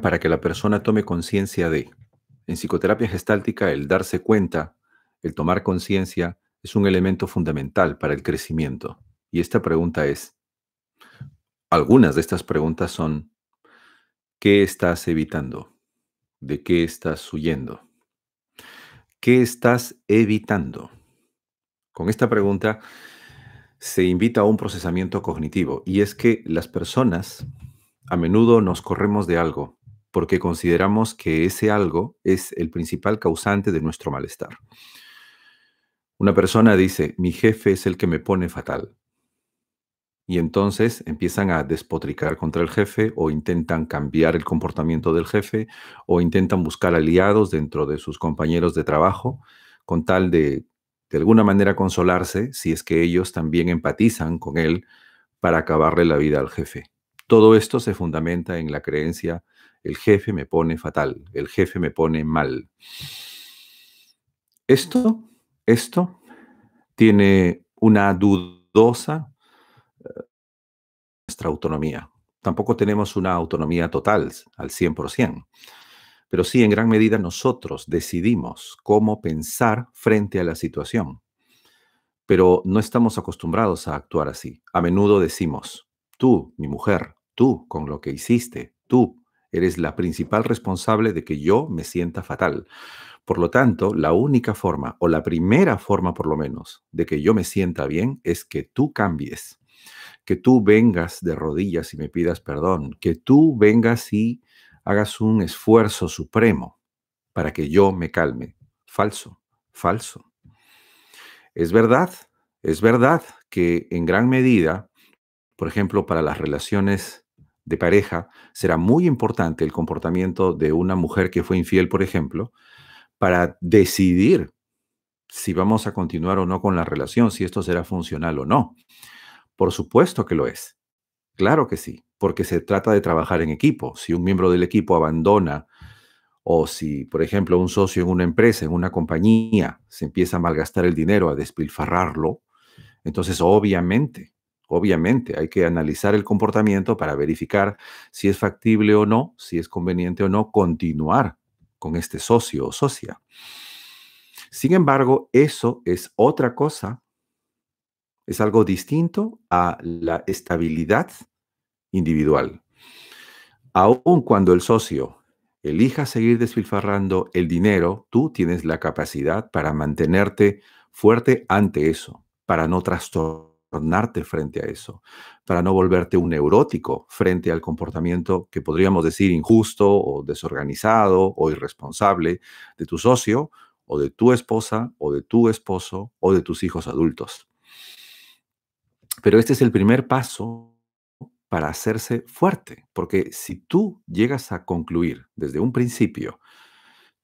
para que la persona tome conciencia de. En psicoterapia gestáltica, el darse cuenta, el tomar conciencia, es un elemento fundamental para el crecimiento. Y esta pregunta es, algunas de estas preguntas son, ¿qué estás evitando? ¿De qué estás huyendo? ¿Qué estás evitando? Con esta pregunta se invita a un procesamiento cognitivo y es que las personas a menudo nos corremos de algo porque consideramos que ese algo es el principal causante de nuestro malestar. Una persona dice, mi jefe es el que me pone fatal. Y entonces empiezan a despotricar contra el jefe o intentan cambiar el comportamiento del jefe o intentan buscar aliados dentro de sus compañeros de trabajo con tal de de alguna manera consolarse si es que ellos también empatizan con él para acabarle la vida al jefe. Todo esto se fundamenta en la creencia el jefe me pone fatal, el jefe me pone mal. Esto, esto tiene una dudosa eh, nuestra autonomía. Tampoco tenemos una autonomía total al 100%, pero sí en gran medida nosotros decidimos cómo pensar frente a la situación. Pero no estamos acostumbrados a actuar así. A menudo decimos, tú, mi mujer, tú, con lo que hiciste, tú, Eres la principal responsable de que yo me sienta fatal. Por lo tanto, la única forma, o la primera forma por lo menos, de que yo me sienta bien es que tú cambies, que tú vengas de rodillas y me pidas perdón, que tú vengas y hagas un esfuerzo supremo para que yo me calme. Falso, falso. Es verdad, es verdad que en gran medida, por ejemplo, para las relaciones de pareja, será muy importante el comportamiento de una mujer que fue infiel, por ejemplo, para decidir si vamos a continuar o no con la relación, si esto será funcional o no. Por supuesto que lo es. Claro que sí, porque se trata de trabajar en equipo. Si un miembro del equipo abandona o si, por ejemplo, un socio en una empresa, en una compañía, se empieza a malgastar el dinero, a despilfarrarlo, entonces obviamente Obviamente, hay que analizar el comportamiento para verificar si es factible o no, si es conveniente o no continuar con este socio o socia. Sin embargo, eso es otra cosa, es algo distinto a la estabilidad individual. Aun cuando el socio elija seguir despilfarrando el dinero, tú tienes la capacidad para mantenerte fuerte ante eso, para no trastornar frente a eso, para no volverte un neurótico frente al comportamiento que podríamos decir injusto o desorganizado o irresponsable de tu socio o de tu esposa o de tu esposo o de tus hijos adultos. Pero este es el primer paso para hacerse fuerte, porque si tú llegas a concluir desde un principio,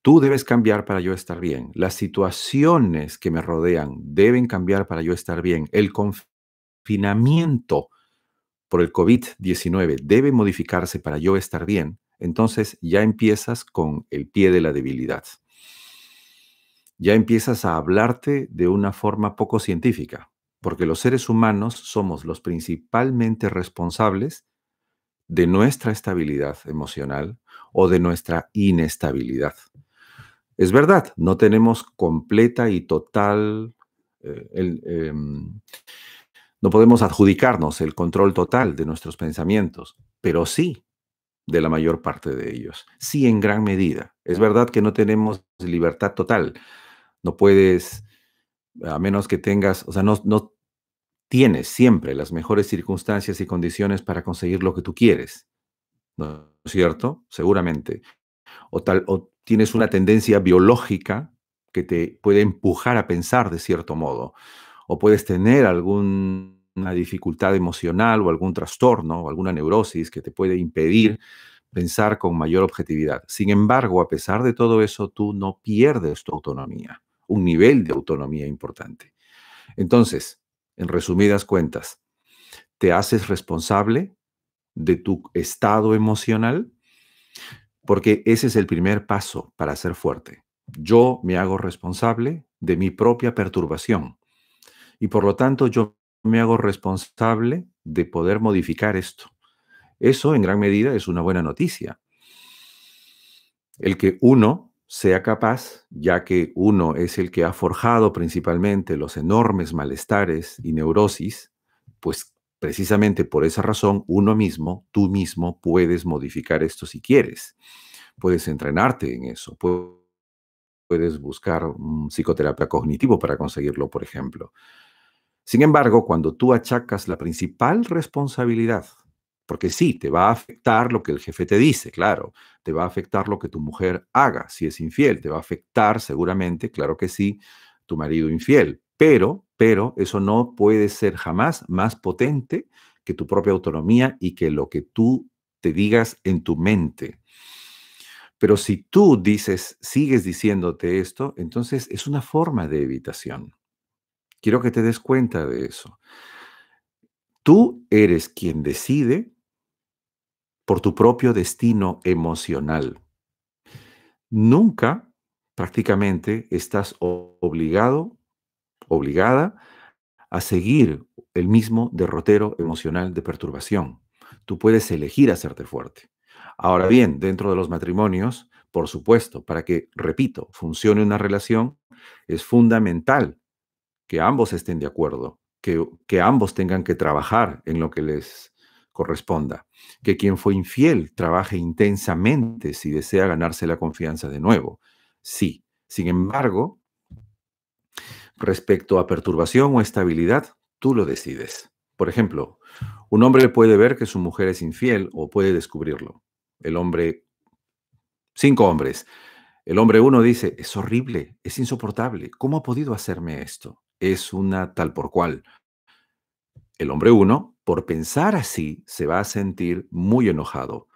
tú debes cambiar para yo estar bien, las situaciones que me rodean deben cambiar para yo estar bien, el conflicto por el COVID-19 debe modificarse para yo estar bien, entonces ya empiezas con el pie de la debilidad. Ya empiezas a hablarte de una forma poco científica, porque los seres humanos somos los principalmente responsables de nuestra estabilidad emocional o de nuestra inestabilidad. Es verdad, no tenemos completa y total eh, em, no podemos adjudicarnos el control total de nuestros pensamientos, pero sí de la mayor parte de ellos, sí en gran medida. Es verdad que no tenemos libertad total. No puedes, a menos que tengas, o sea, no, no tienes siempre las mejores circunstancias y condiciones para conseguir lo que tú quieres. ¿No es cierto? Seguramente. O, tal, o tienes una tendencia biológica que te puede empujar a pensar de cierto modo o puedes tener alguna dificultad emocional o algún trastorno o alguna neurosis que te puede impedir pensar con mayor objetividad. Sin embargo, a pesar de todo eso, tú no pierdes tu autonomía, un nivel de autonomía importante. Entonces, en resumidas cuentas, te haces responsable de tu estado emocional, porque ese es el primer paso para ser fuerte. Yo me hago responsable de mi propia perturbación y por lo tanto yo me hago responsable de poder modificar esto. Eso en gran medida es una buena noticia. El que uno sea capaz, ya que uno es el que ha forjado principalmente los enormes malestares y neurosis, pues precisamente por esa razón uno mismo, tú mismo, puedes modificar esto si quieres. Puedes entrenarte en eso. Puedes buscar un psicoterapia cognitivo para conseguirlo, por ejemplo. Sin embargo, cuando tú achacas la principal responsabilidad, porque sí, te va a afectar lo que el jefe te dice, claro, te va a afectar lo que tu mujer haga si es infiel, te va a afectar seguramente, claro que sí, tu marido infiel, pero, pero eso no puede ser jamás más potente que tu propia autonomía y que lo que tú te digas en tu mente. Pero si tú dices, sigues diciéndote esto, entonces es una forma de evitación. Quiero que te des cuenta de eso. Tú eres quien decide por tu propio destino emocional. Nunca prácticamente estás obligado, obligada a seguir el mismo derrotero emocional de perturbación. Tú puedes elegir hacerte fuerte. Ahora bien, dentro de los matrimonios, por supuesto, para que, repito, funcione una relación, es fundamental que ambos estén de acuerdo, que, que ambos tengan que trabajar en lo que les corresponda, que quien fue infiel trabaje intensamente si desea ganarse la confianza de nuevo. Sí, sin embargo, respecto a perturbación o estabilidad, tú lo decides. Por ejemplo, un hombre puede ver que su mujer es infiel o puede descubrirlo. El hombre, cinco hombres. El hombre uno dice, es horrible, es insoportable, ¿cómo ha podido hacerme esto? es una tal por cual. El hombre uno, por pensar así, se va a sentir muy enojado,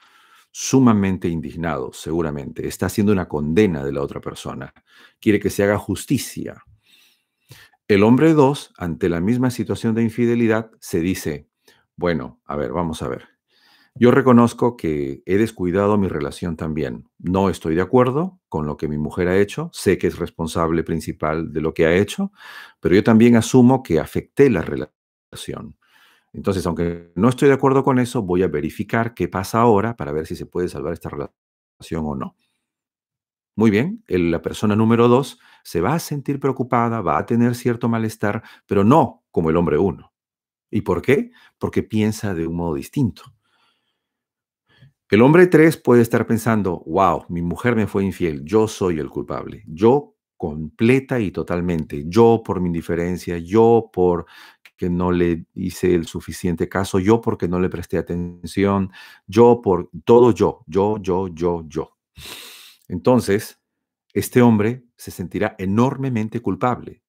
sumamente indignado, seguramente. Está haciendo una condena de la otra persona. Quiere que se haga justicia. El hombre dos, ante la misma situación de infidelidad, se dice, bueno, a ver, vamos a ver. Yo reconozco que he descuidado mi relación también. No estoy de acuerdo con lo que mi mujer ha hecho, sé que es responsable principal de lo que ha hecho, pero yo también asumo que afecté la relación. Entonces, aunque no estoy de acuerdo con eso, voy a verificar qué pasa ahora para ver si se puede salvar esta relación o no. Muy bien, la persona número dos se va a sentir preocupada, va a tener cierto malestar, pero no como el hombre uno. ¿Y por qué? Porque piensa de un modo distinto. El hombre 3 puede estar pensando, wow, mi mujer me fue infiel, yo soy el culpable, yo completa y totalmente, yo por mi indiferencia, yo por que no le hice el suficiente caso, yo porque no le presté atención, yo por todo yo, yo, yo, yo, yo. Entonces, este hombre se sentirá enormemente culpable,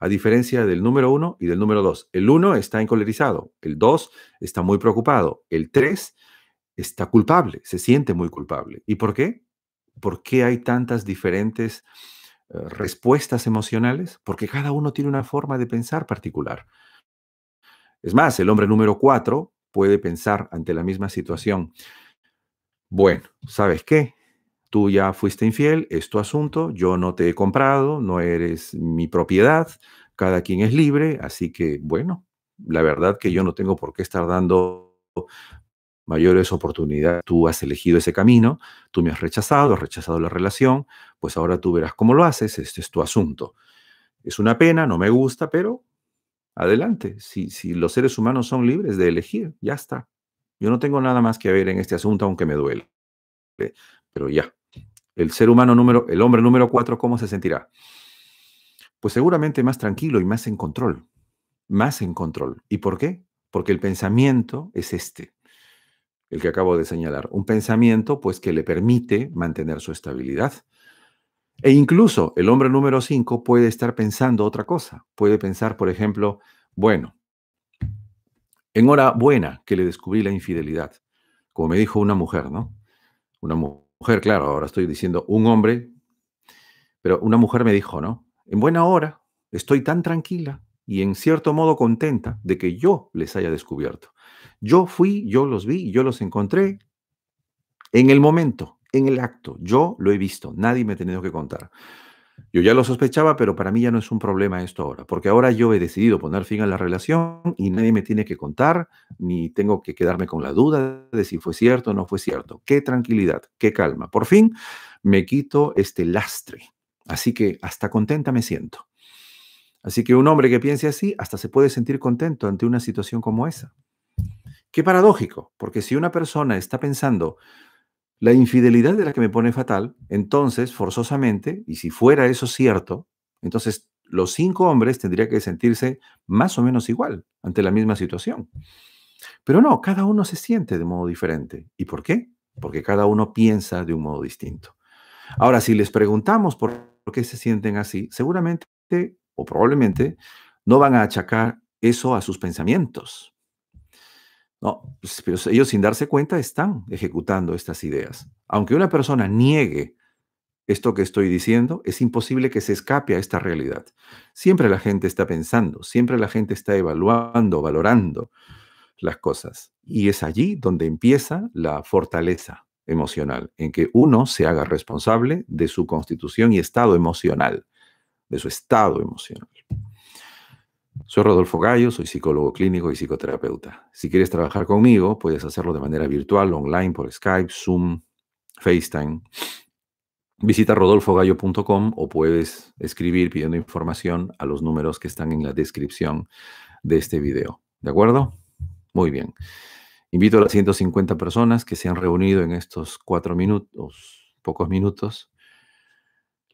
a diferencia del número uno y del número 2. El uno está encolerizado, el 2 está muy preocupado, el tres está culpable, se siente muy culpable. ¿Y por qué? ¿Por qué hay tantas diferentes eh, respuestas emocionales? Porque cada uno tiene una forma de pensar particular. Es más, el hombre número cuatro puede pensar ante la misma situación. Bueno, ¿sabes qué? Tú ya fuiste infiel, es tu asunto, yo no te he comprado, no eres mi propiedad, cada quien es libre, así que bueno, la verdad que yo no tengo por qué estar dando mayores oportunidad. Tú has elegido ese camino, tú me has rechazado, has rechazado la relación, pues ahora tú verás cómo lo haces, este es tu asunto. Es una pena, no me gusta, pero adelante. Si, si los seres humanos son libres de elegir, ya está. Yo no tengo nada más que ver en este asunto, aunque me duele. Pero ya. El ser humano número, el hombre número cuatro, ¿cómo se sentirá? Pues seguramente más tranquilo y más en control. Más en control. ¿Y por qué? Porque el pensamiento es este el que acabo de señalar, un pensamiento pues que le permite mantener su estabilidad. E incluso el hombre número 5 puede estar pensando otra cosa. Puede pensar, por ejemplo, bueno, en hora buena que le descubrí la infidelidad, como me dijo una mujer, ¿no? Una mujer, claro, ahora estoy diciendo un hombre, pero una mujer me dijo, ¿no? En buena hora, estoy tan tranquila y en cierto modo contenta de que yo les haya descubierto. Yo fui, yo los vi, yo los encontré en el momento, en el acto. Yo lo he visto, nadie me ha tenido que contar. Yo ya lo sospechaba, pero para mí ya no es un problema esto ahora, porque ahora yo he decidido poner fin a la relación y nadie me tiene que contar, ni tengo que quedarme con la duda de si fue cierto o no fue cierto. Qué tranquilidad, qué calma. Por fin me quito este lastre. Así que hasta contenta me siento. Así que un hombre que piense así, hasta se puede sentir contento ante una situación como esa. Qué paradójico, porque si una persona está pensando la infidelidad de la que me pone fatal, entonces forzosamente, y si fuera eso cierto, entonces los cinco hombres tendrían que sentirse más o menos igual ante la misma situación. Pero no, cada uno se siente de modo diferente. ¿Y por qué? Porque cada uno piensa de un modo distinto. Ahora, si les preguntamos por qué se sienten así, seguramente o probablemente no van a achacar eso a sus pensamientos, no, pero pues, pues, ellos sin darse cuenta están ejecutando estas ideas. Aunque una persona niegue esto que estoy diciendo, es imposible que se escape a esta realidad. Siempre la gente está pensando, siempre la gente está evaluando, valorando las cosas. Y es allí donde empieza la fortaleza emocional, en que uno se haga responsable de su constitución y estado emocional, de su estado emocional. Soy Rodolfo Gallo, soy psicólogo clínico y psicoterapeuta. Si quieres trabajar conmigo, puedes hacerlo de manera virtual, online, por Skype, Zoom, FaceTime. Visita rodolfogallo.com o puedes escribir pidiendo información a los números que están en la descripción de este video. ¿De acuerdo? Muy bien. Invito a las 150 personas que se han reunido en estos cuatro minutos, pocos minutos.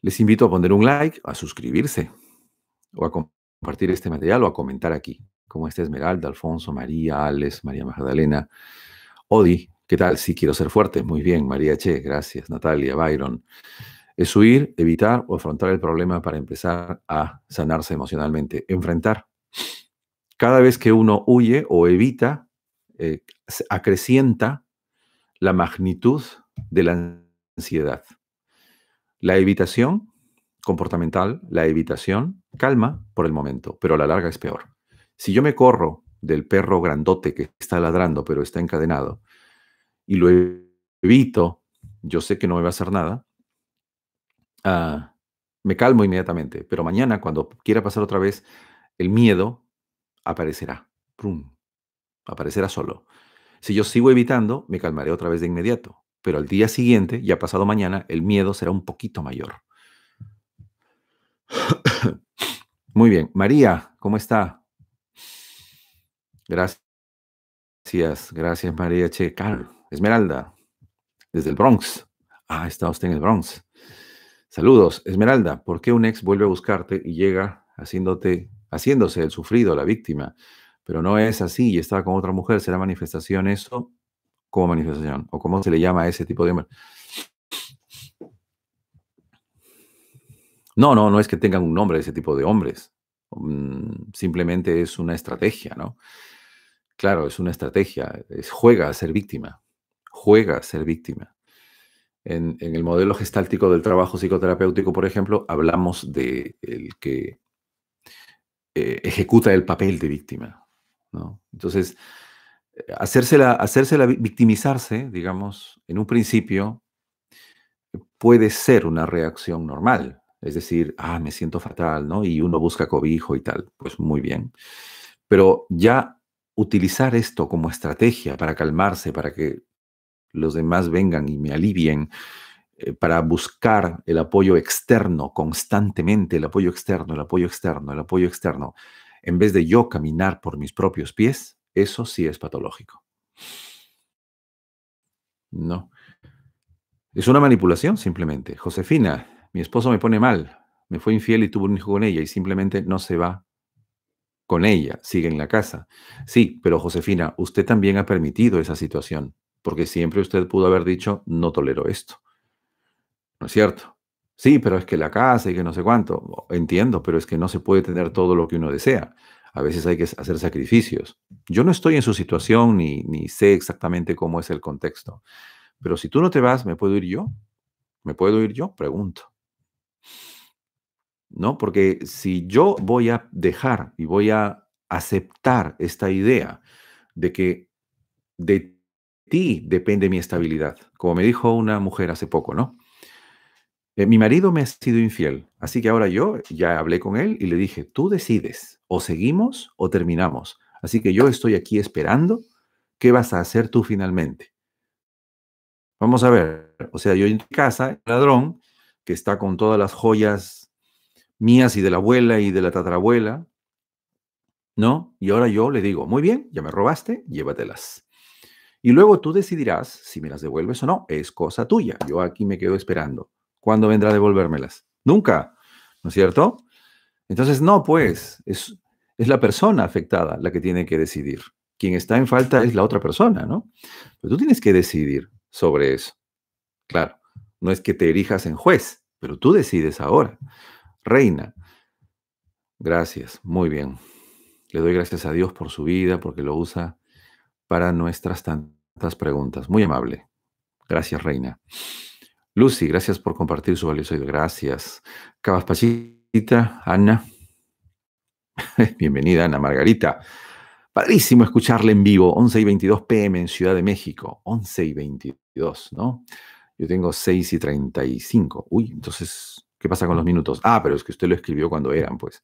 Les invito a poner un like, a suscribirse o a compartir este material o a comentar aquí, como este Esmeralda, Alfonso, María, Alex, María Magdalena, Odi, ¿qué tal? Si quiero ser fuerte, muy bien, María Che, gracias, Natalia, Byron. Es huir, evitar o afrontar el problema para empezar a sanarse emocionalmente, enfrentar. Cada vez que uno huye o evita, eh, acrecienta la magnitud de la ansiedad. La evitación comportamental, la evitación, calma por el momento, pero a la larga es peor. Si yo me corro del perro grandote que está ladrando pero está encadenado y lo evito, yo sé que no me va a hacer nada, ah, me calmo inmediatamente, pero mañana cuando quiera pasar otra vez, el miedo aparecerá, aparecerá solo. Si yo sigo evitando, me calmaré otra vez de inmediato, pero al día siguiente, ya pasado mañana, el miedo será un poquito mayor. Muy bien. María, ¿cómo está? Gracias. Gracias, María Che. Esmeralda, desde el Bronx. Ah, está usted en el Bronx. Saludos, Esmeralda. ¿Por qué un ex vuelve a buscarte y llega haciéndote, haciéndose el sufrido, la víctima? Pero no es así y estaba con otra mujer. ¿Será manifestación eso? ¿Cómo manifestación? ¿O cómo se le llama a ese tipo de No, no, no es que tengan un nombre ese tipo de hombres. Mm, simplemente es una estrategia, ¿no? Claro, es una estrategia. Es, juega a ser víctima. Juega a ser víctima. En, el modelo gestáltico del trabajo psicoterapéutico, por ejemplo, hablamos de que eh, ejecuta el papel de víctima. ¿no? Entonces, hacerse eh, hacérsela victimizarse, digamos, en un principio, eh, puede ser una reacción normal, es decir, ah, me siento fatal, ¿no? Y uno busca cobijo y tal. Pues muy bien. Pero ya utilizar esto como estrategia para calmarse, para que los demás vengan y me alivien, eh, para buscar el apoyo externo constantemente, el apoyo externo, el apoyo externo, el apoyo externo, en vez de yo caminar por mis propios pies, eso sí es patológico. No. Es una manipulación simplemente. Josefina, mi esposo me pone mal, me fue infiel y tuvo un hijo con ella y simplemente no se va con ella, sigue en la casa. Sí, pero Josefina, usted también ha permitido esa situación, porque siempre usted pudo haber dicho, no tolero esto. ¿No es cierto? Sí, pero es que la casa y que no sé cuánto. Entiendo, pero es que no se puede tener todo lo que uno desea. A veces hay que hacer sacrificios. Yo no estoy en su situación ni, ni sé exactamente cómo es el contexto. Pero si tú no te vas, ¿me puedo ir yo? ¿Me puedo ir yo? Pregunto. ¿No? Porque si yo voy a dejar y voy a aceptar esta idea de que de ti depende mi estabilidad, como me dijo una mujer hace poco, ¿no? Eh, mi marido me ha sido infiel, así que ahora yo ya hablé con él y le dije, tú decides, o seguimos o terminamos. Así que yo estoy aquí esperando qué vas a hacer tú finalmente. Vamos a ver, o sea, yo en casa, ladrón, que está con todas las joyas mías y de la abuela y de la tatarabuela, ¿no? Y ahora yo le digo, muy bien, ya me robaste, llévatelas. Y luego tú decidirás si me las devuelves o no, es cosa tuya, yo aquí me quedo esperando. ¿Cuándo vendrá a devolvérmelas? Nunca, ¿no es cierto? Entonces, no, pues, es, es la persona afectada la que tiene que decidir. Quien está en falta es la otra persona, ¿no? Pero tú tienes que decidir sobre eso. Claro. No es que te erijas en juez, pero tú decides ahora. Reina, gracias, muy bien. Le doy gracias a Dios por su vida, porque lo usa para nuestras tantas preguntas. Muy amable. Gracias, Reina. Lucy, gracias por compartir su valioso. Gracias. Cabas Pachita, Ana. Bienvenida, Ana Margarita. Padrísimo escucharle en vivo, 11 y 22 pm en Ciudad de México, 11 y 22, ¿no? Yo tengo 6 y 35. Uy, entonces, ¿qué pasa con los minutos? Ah, pero es que usted lo escribió cuando eran, pues.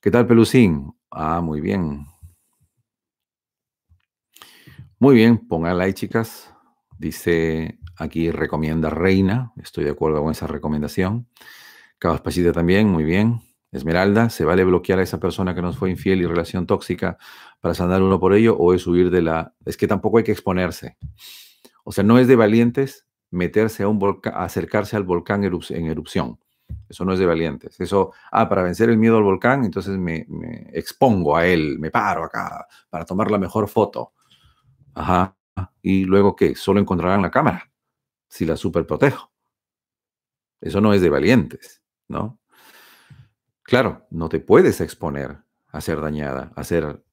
¿Qué tal, Pelusín? Ah, muy bien. Muy bien, pongan like, chicas. Dice aquí recomienda Reina. Estoy de acuerdo con esa recomendación. Pachita también, muy bien. Esmeralda, ¿se vale bloquear a esa persona que nos fue infiel y relación tóxica para sanar uno por ello o es huir de la... Es que tampoco hay que exponerse. O sea, no es de valientes meterse a un volcán, acercarse al volcán en erupción. Eso no es de valientes. Eso, ah, para vencer el miedo al volcán, entonces me, me expongo a él, me paro acá para tomar la mejor foto. Ajá. ¿Y luego qué? Solo encontrarán la cámara si la superprotejo. Eso no es de valientes, ¿no? Claro, no te puedes exponer a ser dañada, a ser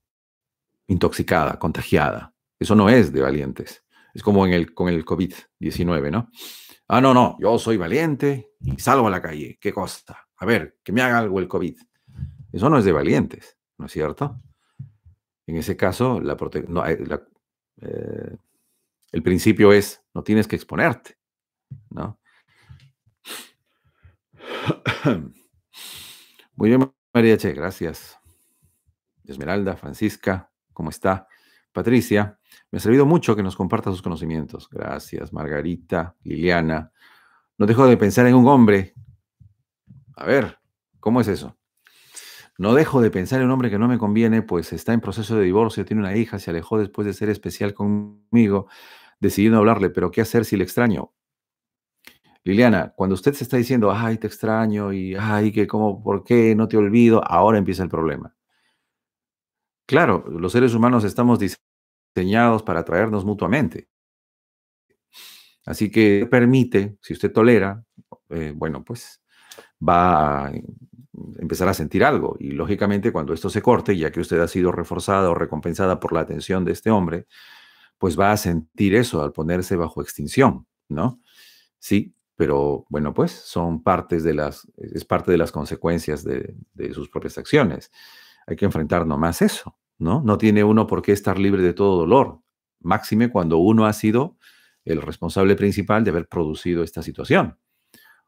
intoxicada, contagiada. Eso no es de valientes. Es como en el, con el COVID-19, ¿no? Ah, no, no, yo soy valiente y salgo a la calle. ¿Qué costa? A ver, que me haga algo el COVID. Eso no es de valientes, ¿no es cierto? En ese caso, la eh, eh, el principio es, no tienes que exponerte, ¿no? Muy bien, María Che, gracias. Esmeralda, Francisca, ¿cómo está? Patricia, me ha servido mucho que nos comparta sus conocimientos. Gracias, Margarita, Liliana. No dejo de pensar en un hombre. A ver, ¿cómo es eso? No dejo de pensar en un hombre que no me conviene, pues está en proceso de divorcio, tiene una hija, se alejó después de ser especial conmigo, decidiendo hablarle, pero ¿qué hacer si le extraño? Liliana, cuando usted se está diciendo, ay, te extraño y ay, que cómo, por qué, no te olvido, ahora empieza el problema. Claro, los seres humanos estamos diseñados para atraernos mutuamente. Así que permite, si usted tolera, eh, bueno, pues va a empezar a sentir algo. Y lógicamente cuando esto se corte, ya que usted ha sido reforzada o recompensada por la atención de este hombre, pues va a sentir eso al ponerse bajo extinción, ¿no? Sí, pero bueno, pues son partes de las, es parte de las consecuencias de, de sus propias acciones. Hay que enfrentar nomás eso. ¿no? No tiene uno por qué estar libre de todo dolor, máxime cuando uno ha sido el responsable principal de haber producido esta situación.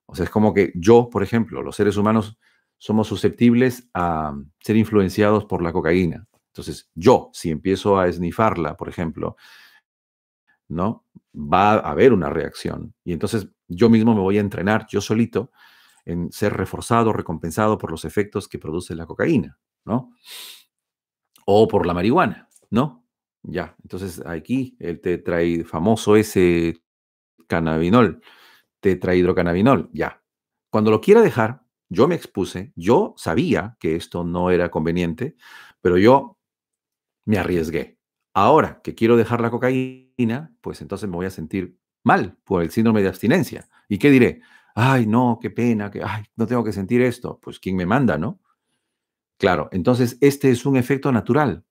O sea, es como que yo, por ejemplo, los seres humanos somos susceptibles a ser influenciados por la cocaína. Entonces, yo, si empiezo a esnifarla, por ejemplo, ¿no? Va a haber una reacción. Y entonces yo mismo me voy a entrenar, yo solito, en ser reforzado, recompensado por los efectos que produce la cocaína, ¿no? o por la marihuana, ¿no? Ya, entonces aquí el trae famoso ese cannabinol, tetrahidrocannabinol, ya. Cuando lo quiera dejar, yo me expuse, yo sabía que esto no era conveniente, pero yo me arriesgué. Ahora que quiero dejar la cocaína, pues entonces me voy a sentir mal por el síndrome de abstinencia. ¿Y qué diré? Ay, no, qué pena, que ay, no tengo que sentir esto. Pues quién me manda, ¿no? Claro, entonces este es un efecto natural.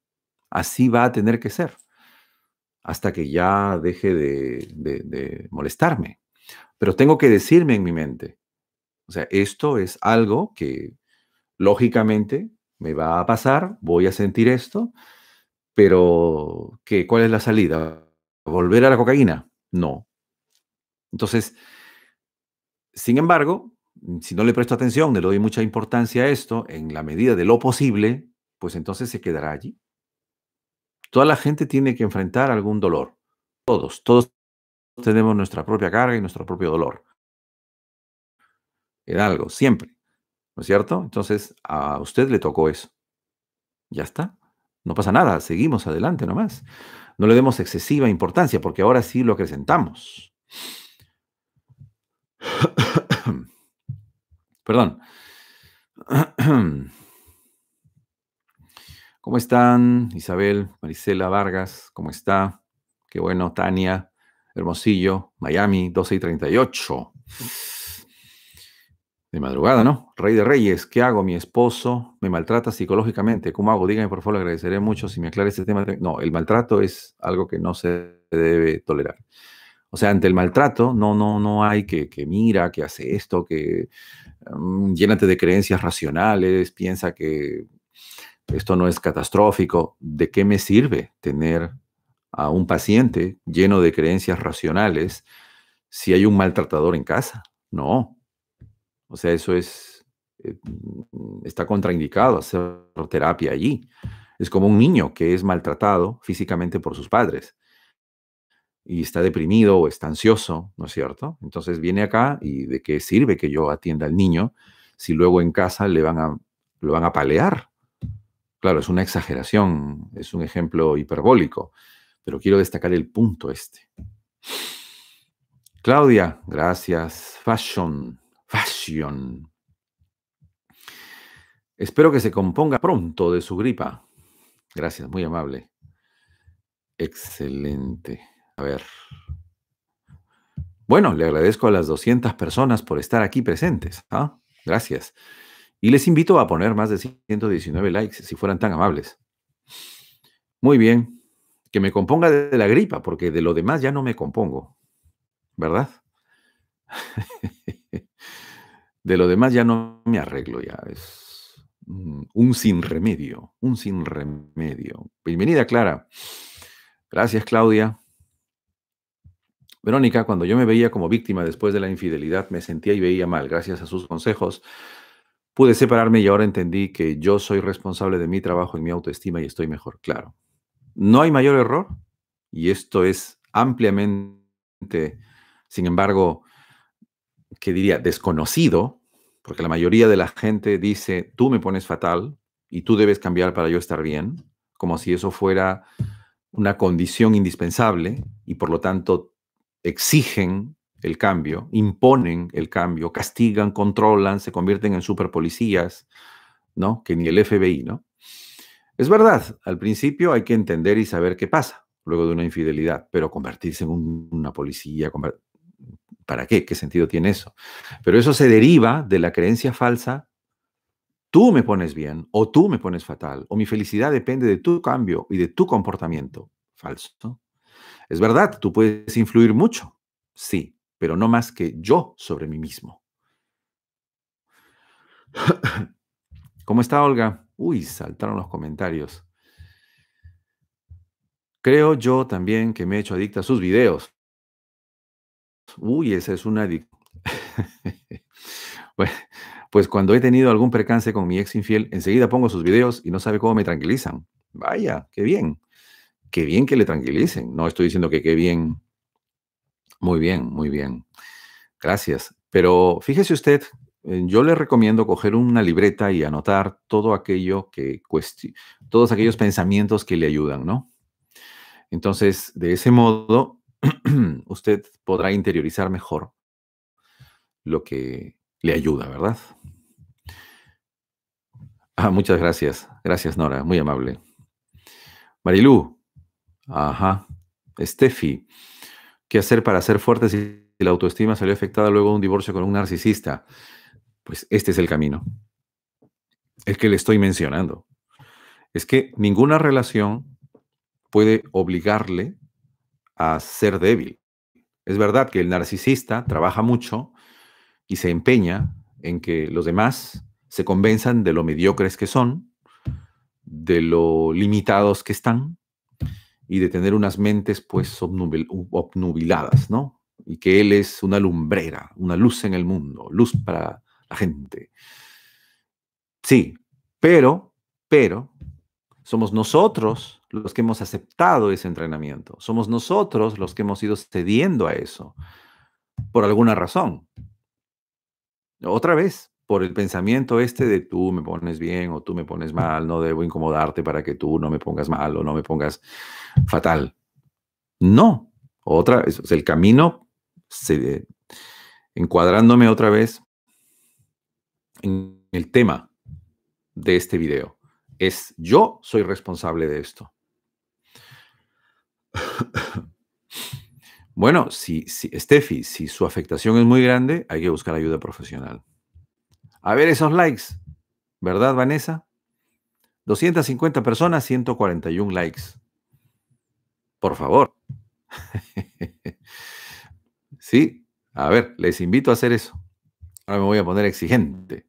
Así va a tener que ser hasta que ya deje de, molestarme. Pero tengo que decirme en mi mente, o sea, esto es algo que lógicamente me va a pasar, voy a sentir esto, pero ¿qué, ¿cuál es la salida? ¿Volver a la cocaína? No. Entonces, sin embargo, Mm, si no le presto atención, le doy mucha importancia a esto, en la medida de lo posible, pues entonces se quedará allí. Toda la gente tiene que enfrentar algún dolor. Todos, todos tenemos nuestra propia carga y nuestro propio dolor. En algo, siempre. ¿No es cierto? Entonces, a usted le tocó eso. Ya está. No pasa nada, seguimos adelante nomás. No le demos excesiva importancia porque ahora sí lo acrecentamos. Perdón. ¿Cómo están? Isabel, Marisela Vargas, ¿cómo está? Qué bueno, Tania, Hermosillo, Miami, 12 y 38. De madrugada, ¿no? Rey de Reyes, ¿qué hago? Mi esposo me maltrata psicológicamente. ¿Cómo hago? Dígame, por favor, le agradeceré mucho si me aclara este tema. No, el maltrato es algo que no se debe tolerar. O sea, ante el maltrato, no, no, no hay que, mira, que hace esto, que mm, llénate de creencias racionales, piensa que esto no es catastrófico. ¿De qué me sirve tener a un paciente lleno de creencias racionales si hay un maltratador en casa? No. O sea, eso es, eh, mm, está contraindicado hacer terapia allí. Es como un niño que es maltratado físicamente por sus padres y está deprimido o está ansioso, ¿no es cierto? Entonces viene acá y ¿de qué sirve que yo atienda al niño si luego en casa le van a, lo van a palear? Claro, es una exageración, es un ejemplo hiperbólico, pero quiero destacar el punto este. Claudia, gracias. Fashion, fashion. Espero que se componga pronto de su gripa. Gracias, muy amable. Excelente. A ver. Bueno, le agradezco a las 200 personas por estar aquí presentes. ¿ah? Gracias. Y les invito a poner más de 119 likes, si fueran tan amables. Muy bien. Que me componga de la gripa, porque de lo demás ya no me compongo. ¿Verdad? de lo demás ya no me arreglo, ya es mm, un sin remedio, un sin remedio. Bienvenida, Clara. Gracias, Claudia. Verónica, cuando yo me veía como víctima después de la infidelidad, me sentía y veía mal. Gracias a sus consejos, pude separarme y ahora entendí que yo soy responsable de mi trabajo y mi autoestima y estoy mejor. Claro. No hay mayor error y esto es ampliamente, sin embargo, que diría desconocido, porque la mayoría de la gente dice, tú me pones fatal y tú debes cambiar para yo estar bien, como si eso fuera una condición indispensable y por lo tanto exigen el cambio, imponen el cambio, castigan, controlan, se convierten en superpolicías, ¿no? Que ni el FBI, ¿no? Es verdad, al principio hay que entender y saber qué pasa luego de una infidelidad, pero convertirse en una policía, ¿para qué? ¿Qué sentido tiene eso? Pero eso se deriva de la creencia falsa, tú me pones bien o tú me pones fatal, o mi felicidad depende de tu cambio y de tu comportamiento falso. Es verdad, tú puedes influir mucho, sí, pero no más que yo sobre mí mismo. ¿Cómo está Olga? Uy, saltaron los comentarios. Creo yo también que me he hecho adicta a sus videos. Uy, esa es una adicta. pues cuando he tenido algún percance con mi ex infiel, enseguida pongo sus videos y no sabe cómo me tranquilizan. Vaya, qué bien qué bien que le tranquilicen. No estoy diciendo que qué bien. Muy bien, muy bien. Gracias. Pero fíjese usted, eh, yo le recomiendo coger una libreta y anotar todo aquello que todos aquellos pensamientos que le ayudan, ¿no? Entonces, de ese modo, usted podrá interiorizar mejor lo que le ayuda, ¿verdad? Ah, muchas gracias. Gracias, Nora. Muy amable. Marilú, Ajá. Steffi, ¿qué hacer para ser fuerte si la autoestima salió afectada luego de un divorcio con un narcisista? Pues este es el camino. Es que le estoy mencionando. Es que ninguna relación puede obligarle a ser débil. Es verdad que el narcisista trabaja mucho y se empeña en que los demás se convenzan de lo mediocres que son, de lo limitados que están, y de tener unas mentes pues obnubiladas, ¿no? Y que Él es una lumbrera, una luz en el mundo, luz para la gente. Sí, pero, pero, somos nosotros los que hemos aceptado ese entrenamiento, somos nosotros los que hemos ido cediendo a eso, por alguna razón. Otra vez, por el pensamiento este de tú me pones bien o tú me pones mal, no debo incomodarte para que tú no me pongas mal o no me pongas fatal. No, otra, es el camino, encuadrándome otra vez en el tema de este video, es yo soy responsable de esto. Bueno, si, si Steffi, si su afectación es muy grande, hay que buscar ayuda profesional. A ver esos likes, ¿verdad, Vanessa? 250 personas, 141 likes. Por favor. sí, a ver, les invito a hacer eso. Ahora me voy a poner exigente.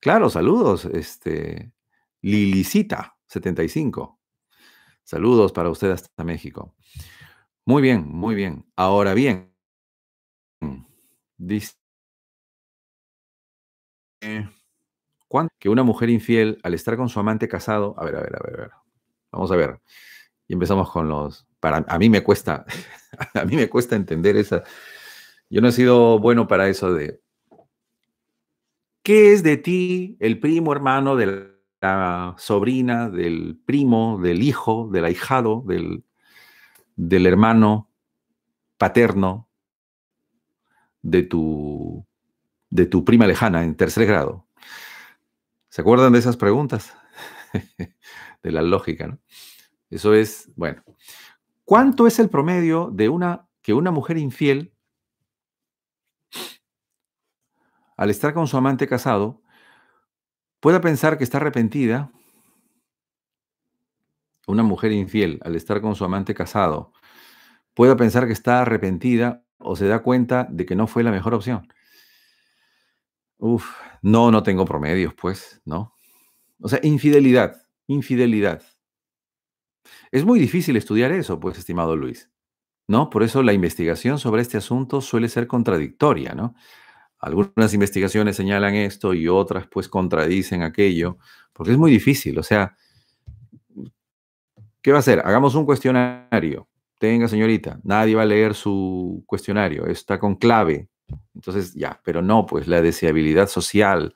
Claro, saludos, este, Lilicita, 75. Saludos para usted hasta México. Muy bien, muy bien. Ahora bien, eh, que una mujer infiel, al estar con su amante casado, a ver, a ver, a ver, a ver. Vamos a ver. Y empezamos con los. Para, a mí me cuesta, a mí me cuesta entender esa. Yo no he sido bueno para eso de. ¿Qué es de ti el primo hermano de la sobrina, del primo, del hijo, del ahijado, del, del hermano paterno de tu de tu prima lejana en tercer grado? ¿Se acuerdan de esas preguntas? de la lógica, ¿no? Eso es, bueno. ¿Cuánto es el promedio de una que una mujer infiel al estar con su amante casado pueda pensar que está arrepentida? Una mujer infiel al estar con su amante casado pueda pensar que está arrepentida o se da cuenta de que no fue la mejor opción. Uf, no, no tengo promedios, pues, ¿no? O sea, infidelidad, infidelidad. Es muy difícil estudiar eso, pues, estimado Luis. ¿No? Por eso la investigación sobre este asunto suele ser contradictoria, ¿no? Algunas investigaciones señalan esto y otras pues contradicen aquello, porque es muy difícil, o sea, ¿qué va a hacer? Hagamos un cuestionario. Tenga, señorita, nadie va a leer su cuestionario, está con clave, entonces, ya, pero no, pues la deseabilidad social,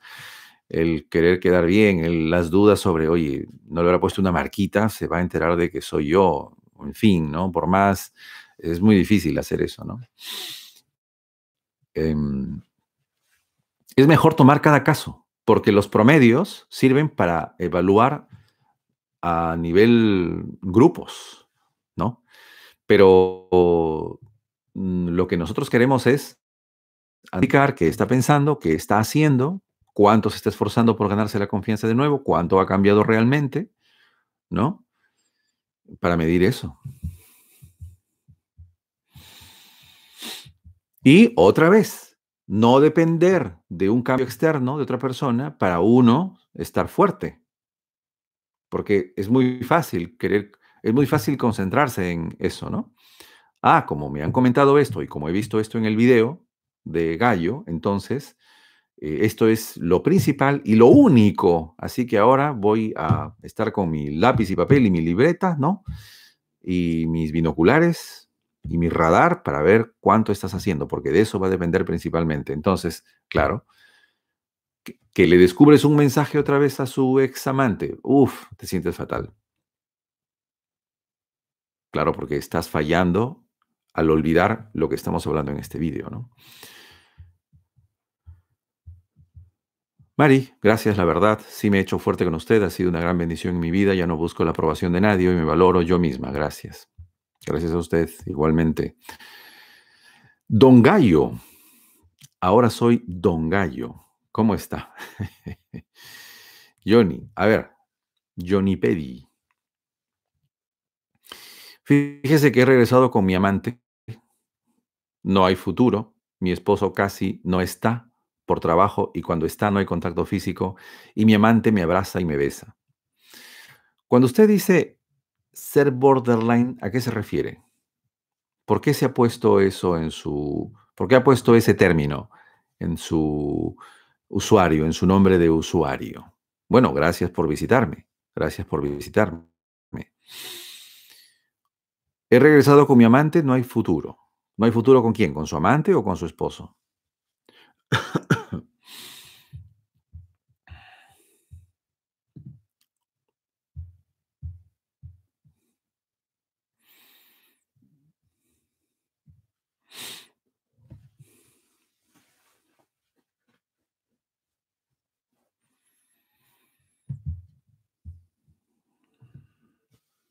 el querer quedar bien, las dudas sobre, oye, no le habrá puesto una marquita, se va a enterar de que soy yo, en fin, ¿no? Por más, es muy difícil hacer eso, ¿no? Em, es mejor tomar cada caso, porque los promedios sirven para evaluar a nivel grupos, ¿no? Pero mm, lo que nosotros queremos es indicar qué está pensando, qué está haciendo, cuánto se está esforzando por ganarse la confianza de nuevo, cuánto ha cambiado realmente, ¿no? Para medir eso. Y otra vez, no depender de un cambio externo de otra persona para uno estar fuerte. Porque es muy fácil querer, es muy fácil concentrarse en eso, ¿no? Ah, como me han comentado esto y como he visto esto en el video, de gallo, entonces eh, esto es lo principal y lo único. Así que ahora voy a estar con mi lápiz y papel y mi libreta, ¿no? Y mis binoculares y mi radar para ver cuánto estás haciendo, porque de eso va a depender principalmente. Entonces, claro, que, que le descubres un mensaje otra vez a su ex amante, uff, te sientes fatal. Claro, porque estás fallando al olvidar lo que estamos hablando en este vídeo. ¿no? Mari, gracias, la verdad, sí me he hecho fuerte con usted, ha sido una gran bendición en mi vida, ya no busco la aprobación de nadie y me valoro yo misma, gracias. Gracias a usted, igualmente. Don Gallo, ahora soy Don Gallo, ¿cómo está? Johnny, a ver, Johnny Pedi. Fíjese que he regresado con mi amante no hay futuro, mi esposo casi no está por trabajo y cuando está no hay contacto físico y mi amante me abraza y me besa. Cuando usted dice ser borderline, ¿a qué se refiere? ¿Por qué se ha puesto eso en su... ¿Por qué ha puesto ese término en su usuario, en su nombre de usuario? Bueno, gracias por visitarme. Gracias por visitarme. He regresado con mi amante, no hay futuro. ¿No hay futuro con quién? ¿Con su amante o con su esposo?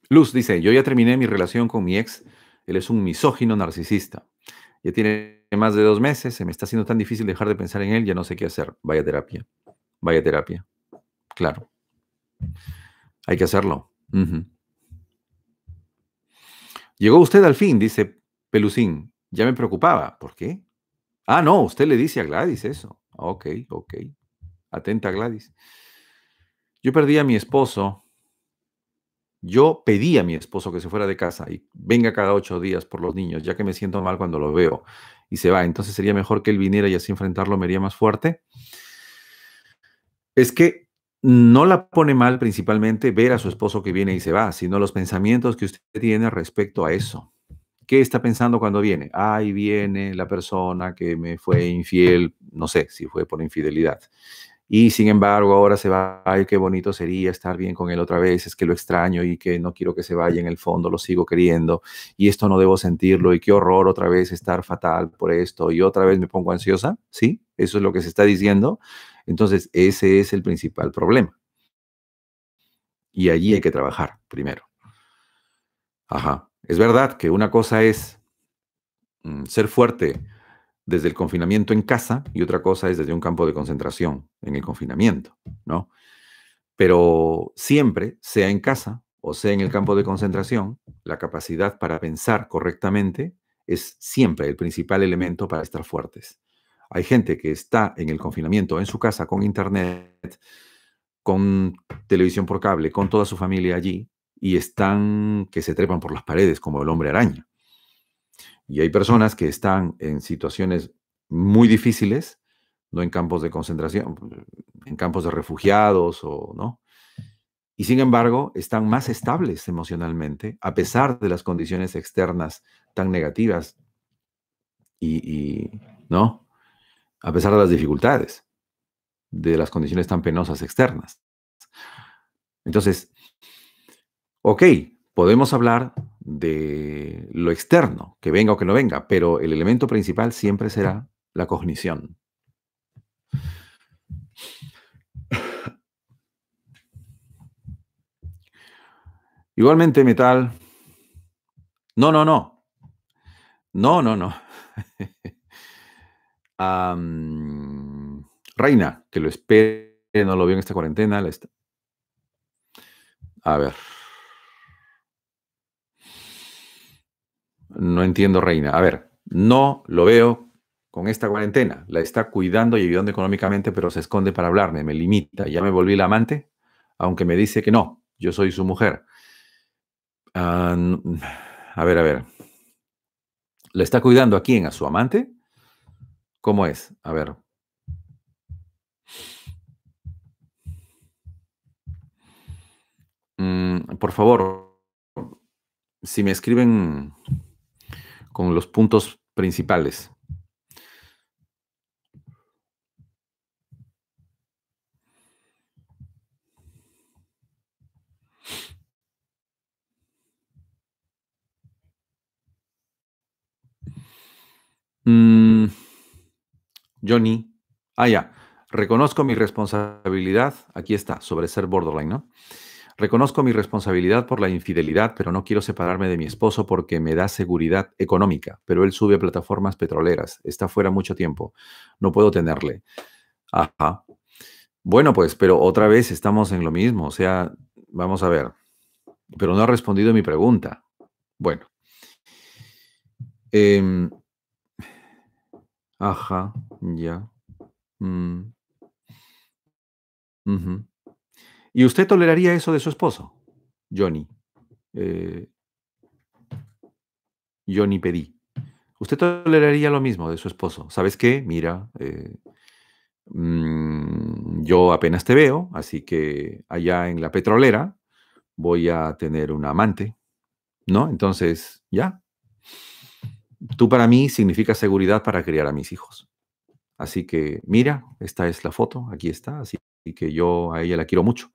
Luz dice, yo ya terminé mi relación con mi ex él es un misógino narcisista. Ya tiene más de dos meses, se me está haciendo tan difícil dejar de pensar en él, ya no sé qué hacer. Vaya terapia. Vaya terapia. Claro. Hay que hacerlo. Llegó usted al fin, dice Pelusín. Ya me preocupaba. ¿Por qué? Ah, no, usted le dice a Gladys eso. Ok, ok. Atenta, Gladys. Yo perdí a mi esposo yo pedí a mi esposo que se fuera de casa y venga cada ocho días por los niños, ya que me siento mal cuando lo veo y se va. Entonces sería mejor que él viniera y así enfrentarlo me haría más fuerte. Es que no la pone mal principalmente ver a su esposo que viene y se va, sino los pensamientos que usted tiene respecto a eso. ¿Qué está pensando cuando viene? Ahí viene la persona que me fue infiel, no sé si fue por infidelidad. Y sin embargo, ahora se va, ay, qué bonito sería estar bien con él otra vez, es que lo extraño y que no quiero que se vaya en el fondo, lo sigo queriendo y esto no debo sentirlo y qué horror otra vez estar fatal por esto y otra vez me pongo ansiosa, ¿sí? Eso es lo que se está diciendo. Entonces, ese es el principal problema. Y allí hay que trabajar primero. Ajá. Es verdad que una cosa es mm, ser fuerte desde el confinamiento en casa y otra cosa es desde un campo de concentración en el confinamiento, ¿no? Pero siempre, sea en casa o sea en el campo de concentración, la capacidad para pensar correctamente es siempre el principal elemento para estar fuertes. Hay gente que está en el confinamiento en su casa con internet, con televisión por cable, con toda su familia allí y están que se trepan por las paredes como el hombre araña. Y hay personas que están en situaciones muy difíciles, no en campos de concentración, en campos de refugiados o no. Y sin embargo, están más estables emocionalmente, a pesar de las condiciones externas tan negativas y, y ¿no? A pesar de las dificultades, de las condiciones tan penosas externas. Entonces, ok, podemos hablar de lo externo, que venga o que no venga, pero el elemento principal siempre será la cognición. Igualmente, metal. No, no, no. No, no, no. Reina, que lo espere, no lo vio en esta cuarentena. A ver. No entiendo, Reina. A ver, no lo veo con esta cuarentena. La está cuidando y ayudando económicamente, pero se esconde para hablarme, me limita. Ya me volví la amante, aunque me dice que no, yo soy su mujer. Ah, a ver, a ver. ¿Le está cuidando a quién? ¿A su amante? ¿Cómo es? A ver. Mm, por favor, si me escriben con los puntos principales. Mm, Johnny, ah, ya, reconozco mi responsabilidad, aquí está, sobre ser borderline, ¿no? Reconozco mi responsabilidad por la infidelidad, pero no quiero separarme de mi esposo porque me da seguridad económica, pero él sube a plataformas petroleras, está fuera mucho tiempo, no puedo tenerle. Ajá. Bueno, pues, pero otra vez estamos en lo mismo, o sea, vamos a ver, pero no ha respondido mi pregunta. Bueno. Em, ajá, ya. Mm. ¿Y usted toleraría eso de su esposo? Johnny. Eh, Johnny Pedí. ¿Usted toleraría lo mismo de su esposo? ¿Sabes qué? Mira, eh, mm, yo apenas te veo, así que allá en la petrolera voy a tener un amante, ¿no? Entonces, ya. Tú para mí significa seguridad para criar a mis hijos. Así que, mira, esta es la foto, aquí está, así y que yo a ella la quiero mucho.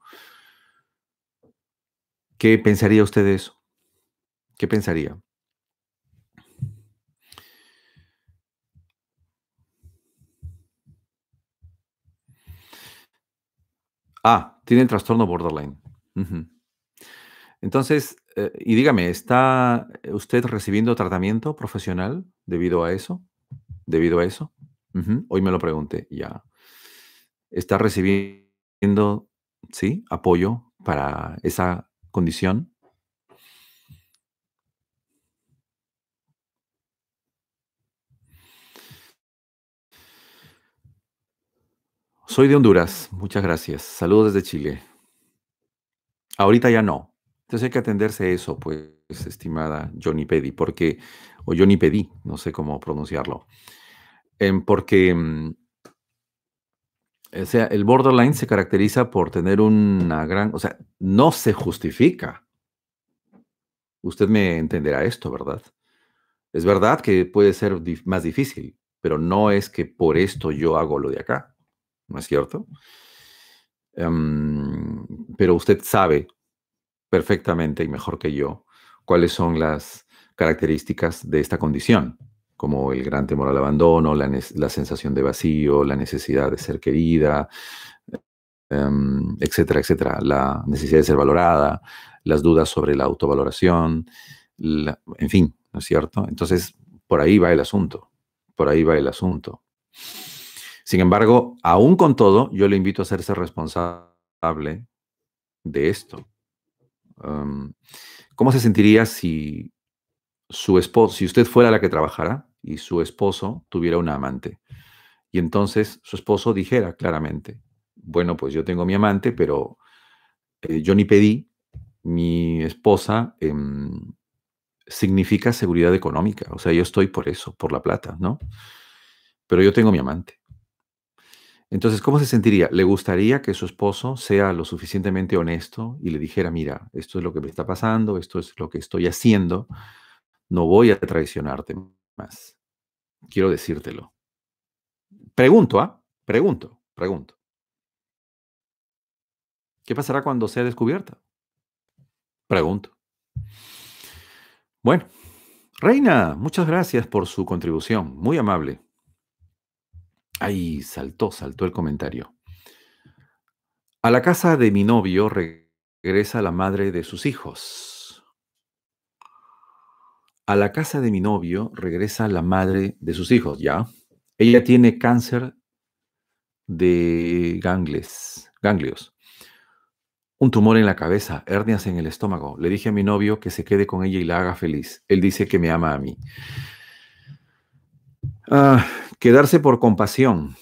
¿Qué pensaría usted de eso? ¿Qué pensaría? Ah, el trastorno borderline. Entonces, eh, y dígame, ¿está usted recibiendo tratamiento profesional debido a eso? ¿Debido a eso? Hoy me lo pregunté, ya está recibiendo, ¿sí? Apoyo para esa condición. Soy de Honduras, muchas gracias. Saludos desde Chile. Ahorita ya no. Entonces hay que atenderse a eso, pues, estimada Johnny Pedi, porque, o Johnny Pedi, no sé cómo pronunciarlo, em, porque mm, o sea, el borderline se caracteriza por tener una gran, o sea, no se justifica. Usted me entenderá esto, ¿verdad? Es verdad que puede ser más difícil, pero no es que por esto yo hago lo de acá, ¿no es cierto? Em, pero usted sabe perfectamente y mejor que yo cuáles son las características de esta condición como el gran temor al abandono, la, sensación de vacío, la necesidad de ser querida, em, etcétera, etcétera, la necesidad de ser valorada, las dudas sobre la autovaloración, en fin, ¿no es cierto? Entonces, por ahí va el asunto, por ahí va el asunto. Sin embargo, aún con todo, yo le invito a hacerse responsable de esto. Em, ¿Cómo se sentiría si su esposo, si usted fuera la que trabajara y su esposo tuviera una amante, y entonces su esposo dijera claramente, bueno, pues yo tengo mi amante, pero eh, yo ni pedí, mi esposa em, significa seguridad económica, o sea, yo estoy por eso, por la plata, ¿no? Pero yo tengo mi amante. Entonces, ¿cómo se sentiría? ¿Le gustaría que su esposo sea lo suficientemente honesto y le dijera, mira, esto es lo que me está pasando, esto es lo que estoy haciendo? no voy a traicionarte más. Quiero decírtelo. Pregunto, ¿ah? Pregunto, pregunto. ¿Qué pasará cuando sea descubierta? Pregunto. Bueno, Reina, muchas gracias por su contribución, muy amable. Ahí saltó, saltó el comentario. A la casa de mi novio regresa la madre de sus hijos. A la casa de mi novio regresa la madre de sus hijos, ¿ya? Ella tiene cáncer de ganglios, Un tumor en la cabeza, hernias en el estómago. Le dije a mi novio que se quede con ella y la haga feliz. Él dice que me ama a mí. Ah, quedarse por compasión.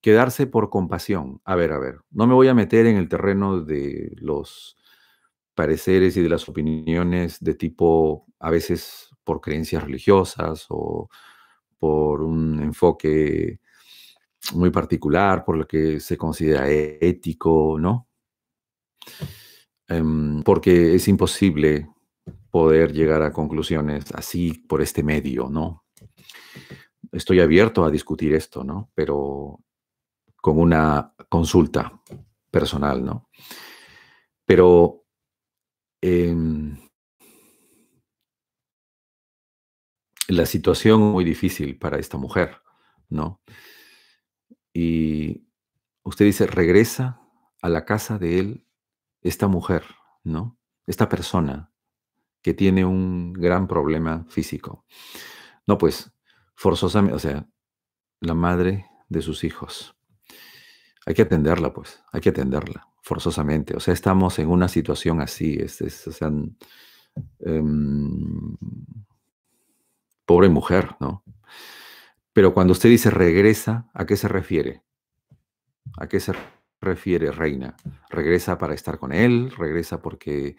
Quedarse por compasión. A ver, a ver. No me voy a meter en el terreno de los pareceres y de las opiniones de tipo, a veces por creencias religiosas o por un enfoque muy particular, por lo que se considera ético, ¿no? Em, porque es imposible poder llegar a conclusiones así por este medio, ¿no? Estoy abierto a discutir esto, ¿no? Pero con una consulta personal, ¿no? Pero Em, la situación muy difícil para esta mujer, ¿no? Y usted dice, regresa a la casa de él esta mujer, ¿no? Esta persona que tiene un gran problema físico. No, pues forzosamente, o sea, la madre de sus hijos hay que atenderla, pues, hay que atenderla, forzosamente. O sea, estamos en una situación así, es, o sea, em, pobre mujer, ¿no? Pero cuando usted dice regresa, ¿a qué se refiere? ¿A qué se refiere reina? ¿Regresa para estar con él? ¿Regresa porque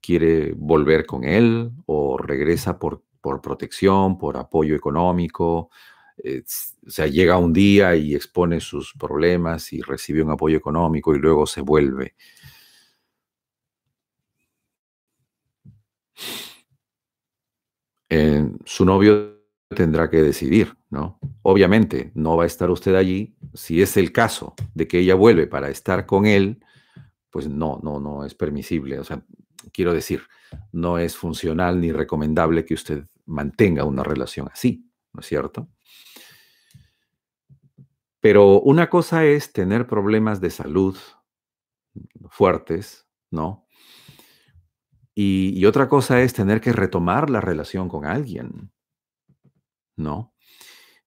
quiere volver con él? ¿O regresa por, por protección, por apoyo económico? o sea, llega un día y expone sus problemas y recibe un apoyo económico y luego se vuelve. su novio tendrá que decidir, ¿no? Obviamente, no va a estar usted allí. Si es el caso de que ella vuelve para estar con él, pues no, no, no es permisible. O sea, quiero decir, no es funcional ni recomendable que usted mantenga una relación así, ¿no es cierto? Pero una cosa es tener problemas de salud fuertes, ¿no? Y, otra cosa es tener que retomar la relación con alguien, ¿no?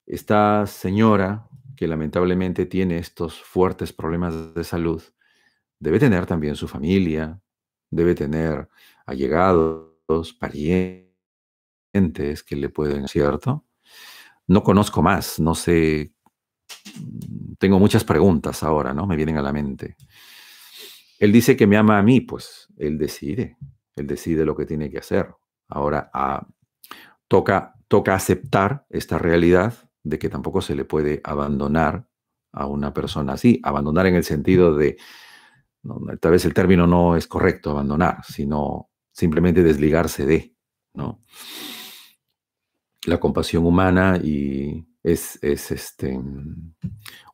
Esta señora que lamentablemente tiene estos fuertes problemas de salud, debe tener también su familia, debe tener allegados, parientes que le pueden, ¿cierto? No conozco más, no sé tengo muchas preguntas ahora, ¿no? Me vienen a la mente. Él dice que me ama a mí, pues él decide, él decide lo que tiene que hacer. Ahora toca, toca aceptar esta realidad de que tampoco se le puede abandonar a una persona así, abandonar en el sentido de, tal vez el término no es correcto, abandonar, sino simplemente desligarse de, ¿no? La compasión humana y es, este,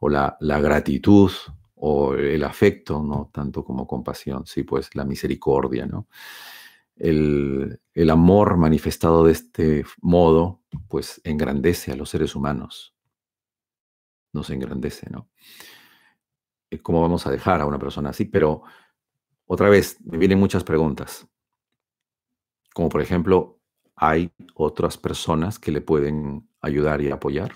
o la, gratitud o el afecto, ¿no? Tanto como compasión, sí, pues la misericordia, ¿no? El, el amor manifestado de este modo, pues engrandece a los seres humanos, nos engrandece, ¿no? Eh, ¿Cómo vamos a dejar a una persona así? Pero otra vez, me vienen muchas preguntas, como por ejemplo, hay otras personas que le pueden ayudar y apoyar.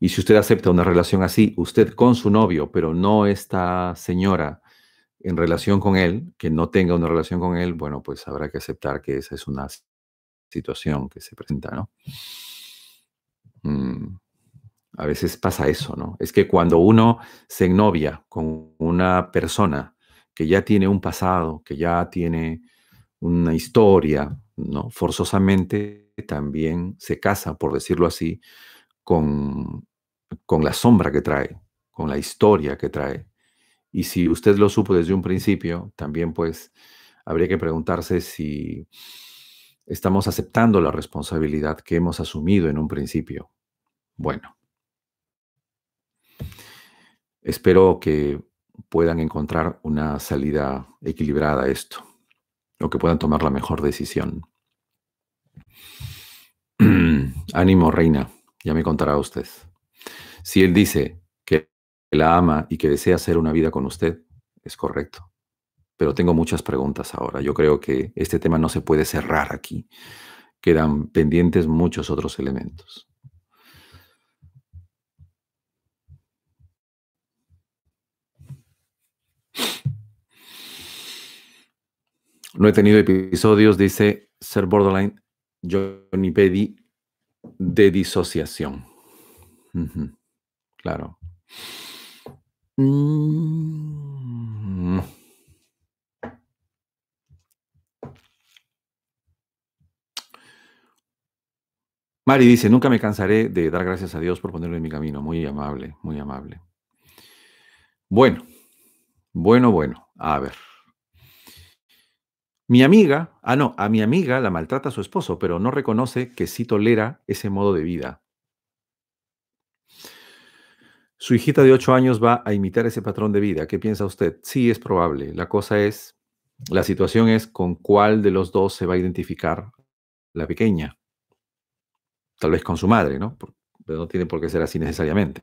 Y si usted acepta una relación así, usted con su novio, pero no esta señora en relación con él, que no tenga una relación con él, bueno, pues habrá que aceptar que esa es una situación que se presenta, ¿no? Mm, a veces pasa eso, ¿no? Es que cuando uno se ennovia con una persona que ya tiene un pasado, que ya tiene una historia, ¿no? Forzosamente también se casa, por decirlo así, con, la sombra que trae, con la historia que trae. Y si usted lo supo desde un principio, también pues habría que preguntarse si estamos aceptando la responsabilidad que hemos asumido en un principio. Bueno, espero que puedan encontrar una salida equilibrada a esto o que puedan tomar la mejor decisión. Ánimo, reina, ya me contará usted. Si él dice que la ama y que desea hacer una vida con usted, es correcto. Pero tengo muchas preguntas ahora. Yo creo que este tema no se puede cerrar aquí. Quedan pendientes muchos otros elementos. No he tenido episodios, dice Ser Borderline Johnny pedí de disociación. Claro. Mm. Mari dice, nunca me cansaré de dar gracias a Dios por ponerlo en mi camino. Muy amable, muy amable. Bueno, bueno, bueno. A ver. Mi amiga, ah no, a mi amiga la maltrata su esposo, pero no reconoce que sí tolera ese modo de vida. Su hijita de ocho años va a imitar ese patrón de vida. ¿Qué piensa usted? Sí, es probable. La cosa es, la situación es con cuál de los dos se va a identificar la pequeña. Tal vez con su madre, ¿no? Pero no tiene por qué ser así necesariamente.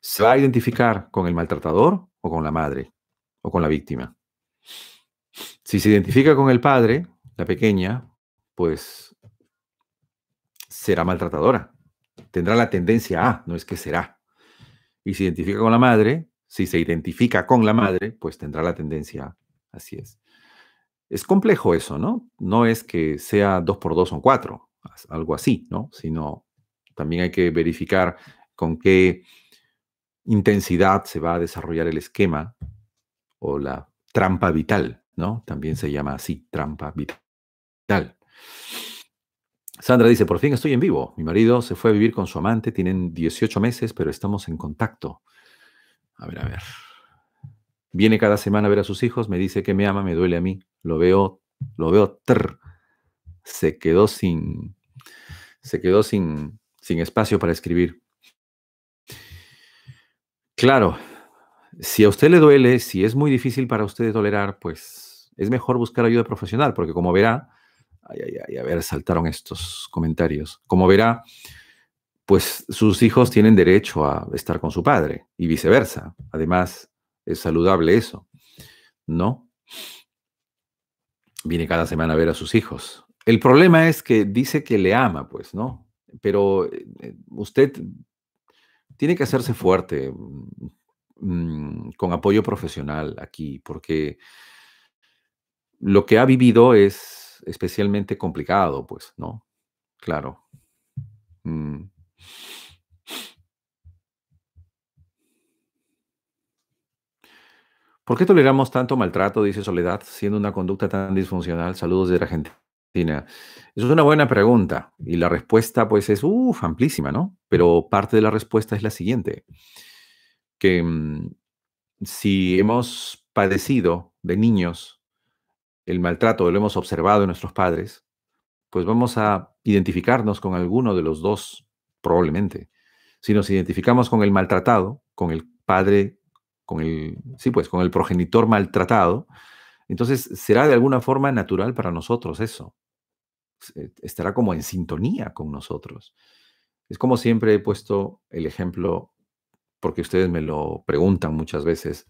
¿Se va a identificar con el maltratador o con la madre o con la víctima? Si se identifica con el padre, la pequeña, pues será maltratadora. Tendrá la tendencia a, no es que será. Y se identifica con la madre, si se identifica con la madre, pues tendrá la tendencia a. Así es. Es complejo eso, ¿no? No es que sea dos por dos son cuatro, algo así, ¿no? Sino también hay que verificar con qué intensidad se va a desarrollar el esquema o la trampa vital también se llama así trampa vital. Sandra dice, por fin estoy en vivo. Mi marido se fue a vivir con su amante, tienen 18 meses, pero estamos en contacto. A ver, a ver. Viene cada semana a ver a sus hijos, me dice que me ama, me duele a mí. Lo veo, lo veo Se quedó sin, se quedó sin, sin espacio para escribir. Claro, si a usted le duele, si es muy difícil para usted tolerar, pues es mejor buscar ayuda profesional, porque como verá, ay, ay, ay, a ver, saltaron estos comentarios, como verá, pues sus hijos tienen derecho a estar con su padre y viceversa. Además, es saludable eso, ¿no? Viene cada semana a ver a sus hijos. El problema es que dice que le ama, pues, ¿no? Pero eh, eh, usted tiene que hacerse fuerte mm, mm, con apoyo profesional aquí, porque lo que ha vivido es especialmente complicado, pues, ¿no? Claro. Mm. ¿Por qué toleramos tanto maltrato, dice Soledad, siendo una conducta tan disfuncional? Saludos de la Argentina. Es una buena pregunta y la respuesta pues es uff, amplísima, ¿no? Pero parte de la respuesta es la siguiente, que mm, si hemos padecido de niños el maltrato lo hemos observado en nuestros padres, pues vamos a identificarnos con alguno de los dos, probablemente. Si nos identificamos con el maltratado, con el padre, con el, sí, pues, con el progenitor maltratado, entonces será de alguna forma natural para nosotros eso. Eh, estará como en sintonía con nosotros. Es como siempre he puesto el ejemplo, porque ustedes me lo preguntan muchas veces,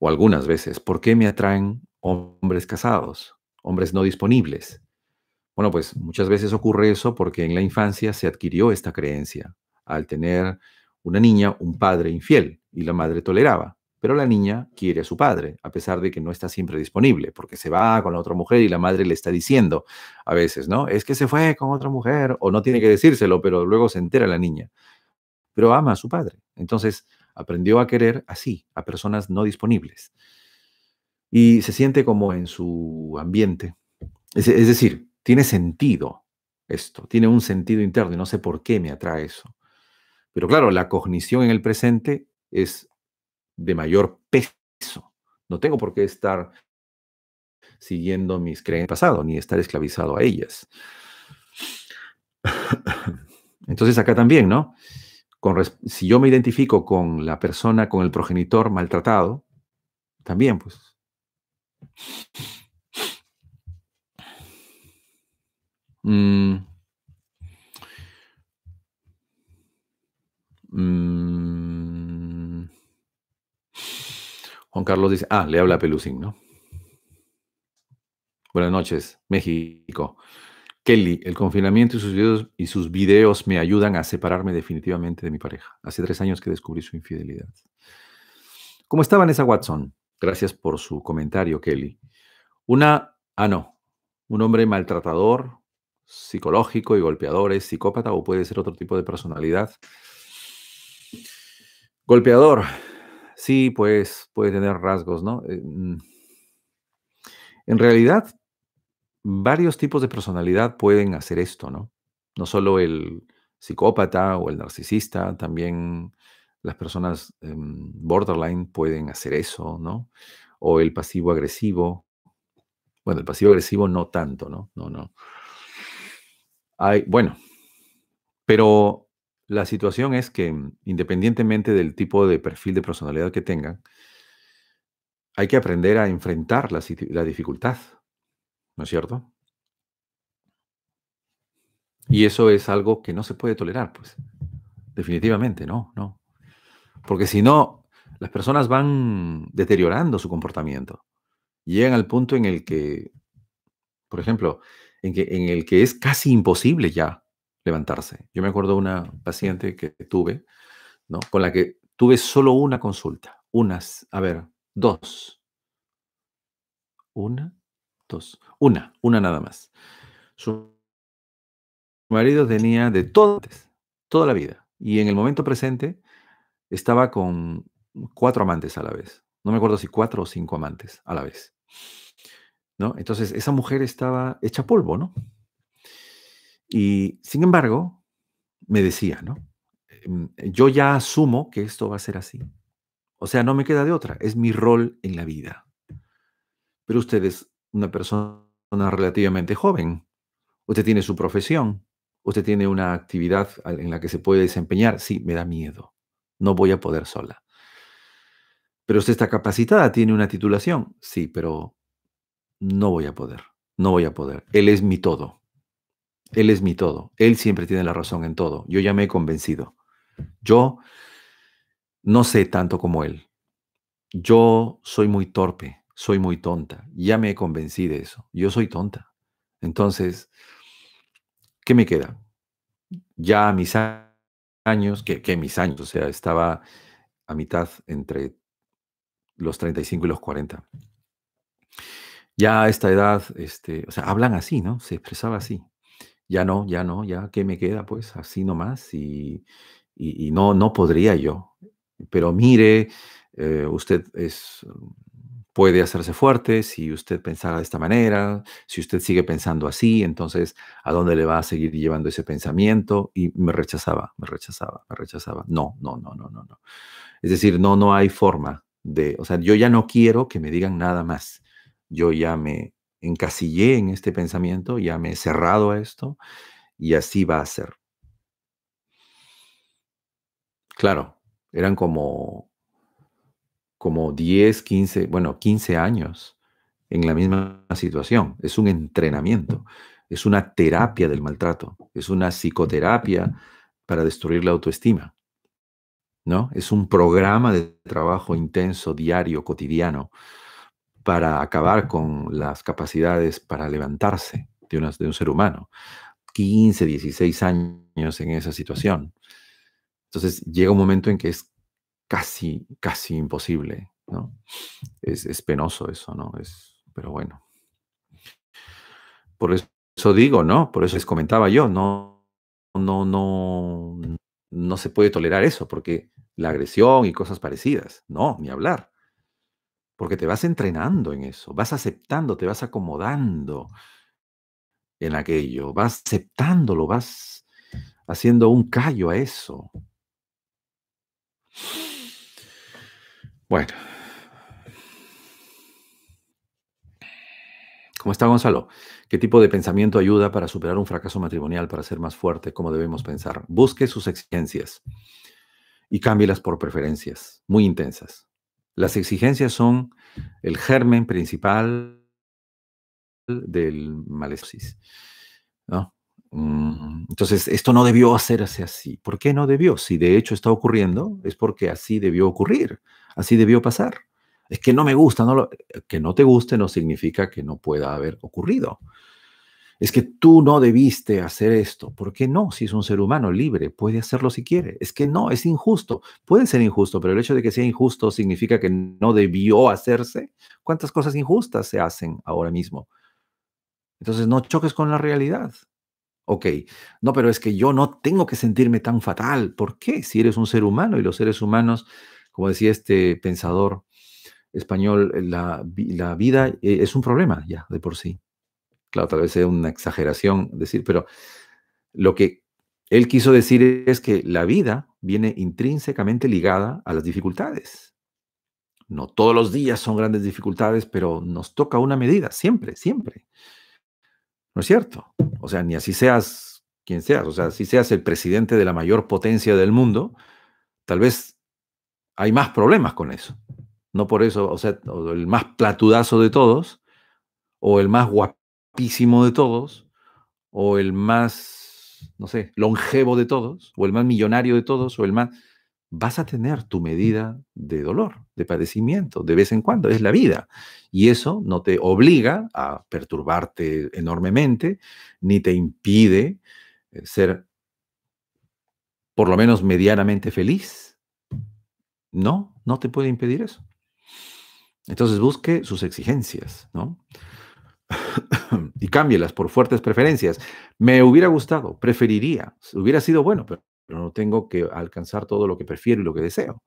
o algunas veces, ¿por qué me atraen hombres casados, hombres no disponibles. Bueno, pues muchas veces ocurre eso porque en la infancia se adquirió esta creencia. Al tener una niña, un padre infiel, y la madre toleraba, pero la niña quiere a su padre, a pesar de que no está siempre disponible, porque se va con la otra mujer y la madre le está diciendo a veces, ¿no? Es que se fue con otra mujer, o no tiene que decírselo, pero luego se entera la niña. Pero ama a su padre. Entonces aprendió a querer así, a personas no disponibles y se siente como en su ambiente. Es, decir, tiene sentido esto, tiene un sentido interno y no sé por qué me atrae eso. Pero claro, la cognición en el presente es de mayor peso. No tengo por qué estar siguiendo mis creencias pasado ni estar esclavizado a ellas. Entonces acá también, ¿no? si yo me identifico con la persona, con el progenitor maltratado, también pues Mm. Mm. Juan Carlos dice, ah, le habla a ¿no? Buenas noches, México. Kelly, el confinamiento y sus, videos, y sus videos me ayudan a separarme definitivamente de mi pareja. Hace tres años que descubrí su infidelidad. ¿Cómo estaba Vanessa Watson? Gracias por su comentario, Kelly. Una, ah, no, un hombre maltratador, psicológico y golpeador, es psicópata o puede ser otro tipo de personalidad. Golpeador, sí, pues puede tener rasgos, ¿no? Eh, mm. En realidad, varios tipos de personalidad pueden hacer esto, ¿no? No solo el psicópata o el narcisista, también las personas em, borderline pueden hacer eso, ¿no? O el pasivo agresivo. Bueno, el pasivo agresivo no tanto, ¿no? No, no. Hay, bueno, pero la situación es que mm, independientemente del tipo de perfil de personalidad que tengan, hay que aprender a enfrentar la, la dificultad, ¿no es cierto? Y eso es algo que no se puede tolerar, pues. Definitivamente, no, no. Porque si no, las personas van deteriorando su comportamiento. Llegan al punto en el que, por ejemplo, en, que, en el que es casi imposible ya levantarse. Yo me acuerdo de una paciente que tuve, ¿no? Con la que tuve solo una consulta. Unas, a ver, dos. Una, dos. Una, una nada más. Su marido tenía de todas, toda la vida. Y en el momento presente estaba con cuatro amantes a la vez. No me acuerdo si cuatro o cinco amantes a la vez. ¿No? Entonces, esa mujer estaba hecha polvo, ¿no? Y sin embargo, me decía, ¿no? Em, yo ya asumo que esto va a ser así. O sea, no me queda de otra. Es mi rol en la vida. Pero usted es una persona relativamente joven. Usted tiene su profesión. Usted tiene una actividad en la que se puede desempeñar. Sí, me da miedo no voy a poder sola. Pero usted está capacitada, tiene una titulación. Sí, pero no voy a poder, no voy a poder. Él es mi todo. Él es mi todo. Él siempre tiene la razón en todo. Yo ya me he convencido. Yo no sé tanto como él. Yo soy muy torpe, soy muy tonta. Ya me he convencido de eso. Yo soy tonta. Entonces, ¿qué me queda? Ya mis años años, que, mis años, o sea, estaba a mitad entre los 35 y los 40. Ya a esta edad, este, o sea, hablan así, ¿no? Se expresaba así. Ya no, ya no, ya, ¿qué me queda? Pues así nomás y, y, no, no podría yo. Pero mire, eh, usted es puede hacerse fuerte si usted pensara de esta manera, si usted sigue pensando así, entonces ¿a dónde le va a seguir llevando ese pensamiento? Y me rechazaba, me rechazaba, me rechazaba. No, no, no, no, no, no. Es decir, no, no hay forma de, o sea, yo ya no quiero que me digan nada más. Yo ya me encasillé en este pensamiento, ya me he cerrado a esto y así va a ser. Claro, eran como como 10, 15, bueno, 15 años en la misma situación. Es un entrenamiento, es una terapia del maltrato, es una psicoterapia para destruir la autoestima. ¿No? Es un programa de trabajo intenso, diario, cotidiano, para acabar con las capacidades para levantarse de, un ser humano. 15, 16 años en esa situación. Entonces llega un momento en que es casi, casi imposible, ¿no? Es, penoso eso, ¿no? Es, pero bueno. Por eso digo, ¿no? Por eso les comentaba yo, no, no, no, no se puede tolerar eso, porque la agresión y cosas parecidas, no, ni hablar. Porque te vas entrenando en eso, vas aceptando, te vas acomodando en aquello, vas aceptándolo, vas haciendo un callo a eso. Bueno. ¿Cómo está Gonzalo? ¿Qué tipo de pensamiento ayuda para superar un fracaso matrimonial, para ser más fuerte? ¿Cómo debemos pensar? Busque sus exigencias y cámbielas por preferencias muy intensas. Las exigencias son el germen principal del malestar. ¿no? Mm, entonces, esto no debió hacerse así. ¿Por qué no debió? Si de hecho está ocurriendo, es porque así debió ocurrir, así debió pasar. Es que no me gusta, no que no te guste no significa que no pueda haber ocurrido. Es que tú no debiste hacer esto. ¿Por qué no? Si es un ser humano libre, puede hacerlo si quiere. Es que no, es injusto. Puede ser injusto, pero el hecho de que sea injusto significa que no debió hacerse. ¿Cuántas cosas injustas se hacen ahora mismo? Entonces no choques con la realidad. Ok, no, pero es que yo no tengo que sentirme tan fatal. ¿Por qué? Si eres un ser humano y los seres humanos, como decía este pensador español, eh, la, vida eh, es un problema ya de por sí. Claro, tal vez sea una exageración decir, pero lo que él quiso decir es que la vida viene intrínsecamente ligada a las dificultades. No todos los días son grandes dificultades, pero nos toca una medida, siempre, siempre. No es cierto. O sea, ni así seas quien seas, o sea, si seas el presidente de la mayor potencia del mundo, tal vez hay más problemas con eso. No por eso, o sea, el más platudazo de todos, o el más guapísimo de todos, o el más, no sé, longevo de todos, o el más millonario de todos, o el más vas a tener tu mm. medida de dolor, de padecimiento, de vez en cuando, es la vida. Y eso no te obliga a perturbarte enormemente, ni te impide eh, ser por lo menos medianamente feliz. No, no te puede impedir eso. Entonces busque sus exigencias, ¿no? y cámbielas por fuertes preferencias. Me hubiera gustado, preferiría, hubiera sido bueno, pero pero no tengo que alcanzar todo lo que prefiero y lo que deseo.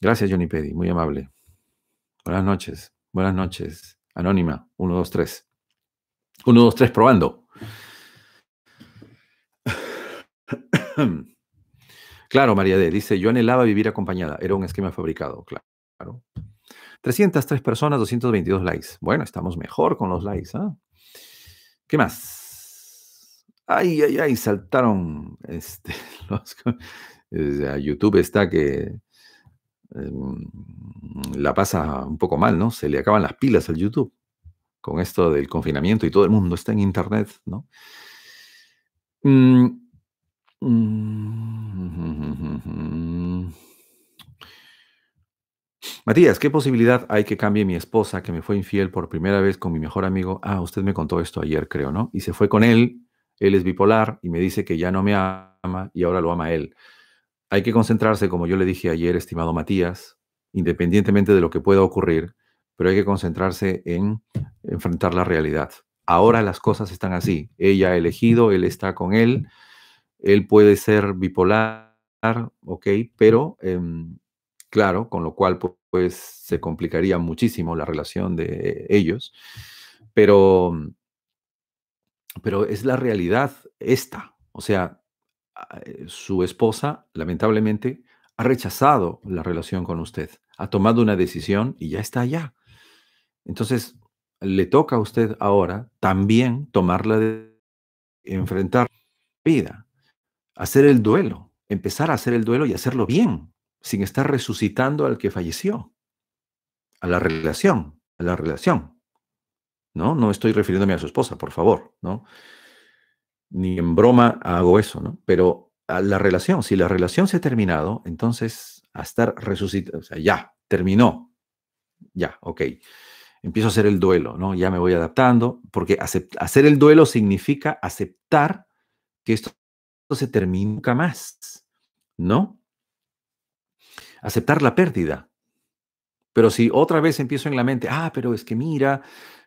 Gracias, Johnny Pedi. muy amable. Buenas noches, buenas noches. Anónima, 1, 2, 3. 1, 2, 3, probando. claro, María D. Dice, yo anhelaba vivir acompañada. Era un esquema fabricado, claro. 303 personas, 222 likes. Bueno, estamos mejor con los likes. ¿ah? ¿Qué más? ay, ay, ay, saltaron este, eh, YouTube está que em, la pasa un poco mal, ¿no? Se le acaban las pilas al YouTube con esto del confinamiento y todo el mundo está en Internet, ¿no? Mm, mm, Matías, ¿qué posibilidad hay que cambie mi esposa que me fue infiel por primera vez con mi mejor amigo? Ah, usted me contó esto ayer, creo, ¿no? Y se fue con él él es bipolar y me dice que ya no me ama y ahora lo ama él. Hay que concentrarse, como yo le dije ayer, estimado Matías, independientemente de lo que pueda ocurrir, pero hay que concentrarse en enfrentar la realidad. Ahora las cosas están así. Ella ha elegido, él está con él, él puede ser bipolar, ok, pero em, claro, con lo cual pues se complicaría muchísimo la relación de ellos, pero pero es la realidad esta. O sea, ah, eh, su esposa, lamentablemente, ha rechazado la relación con usted, ha tomado una decisión y ya está allá. Entonces, le toca a usted ahora también tomar la de enfrentar la vida, hacer el duelo, empezar a hacer el duelo y hacerlo bien, sin estar resucitando al que falleció, a la relación, a la relación. ¿no? No estoy refiriéndome a su esposa, por favor, ¿no? Ni en broma hago eso, ¿no? Pero a ah, la relación, si la relación se ha terminado, entonces a estar resucitado, o sea, ya, terminó, ya, ok. Empiezo a hacer el duelo, ¿no? Ya me voy adaptando, porque hacer el duelo significa aceptar que esto, se termina nunca más, ¿no? Aceptar la pérdida. Pero si otra vez empiezo en la mente, ah, pero es que mira,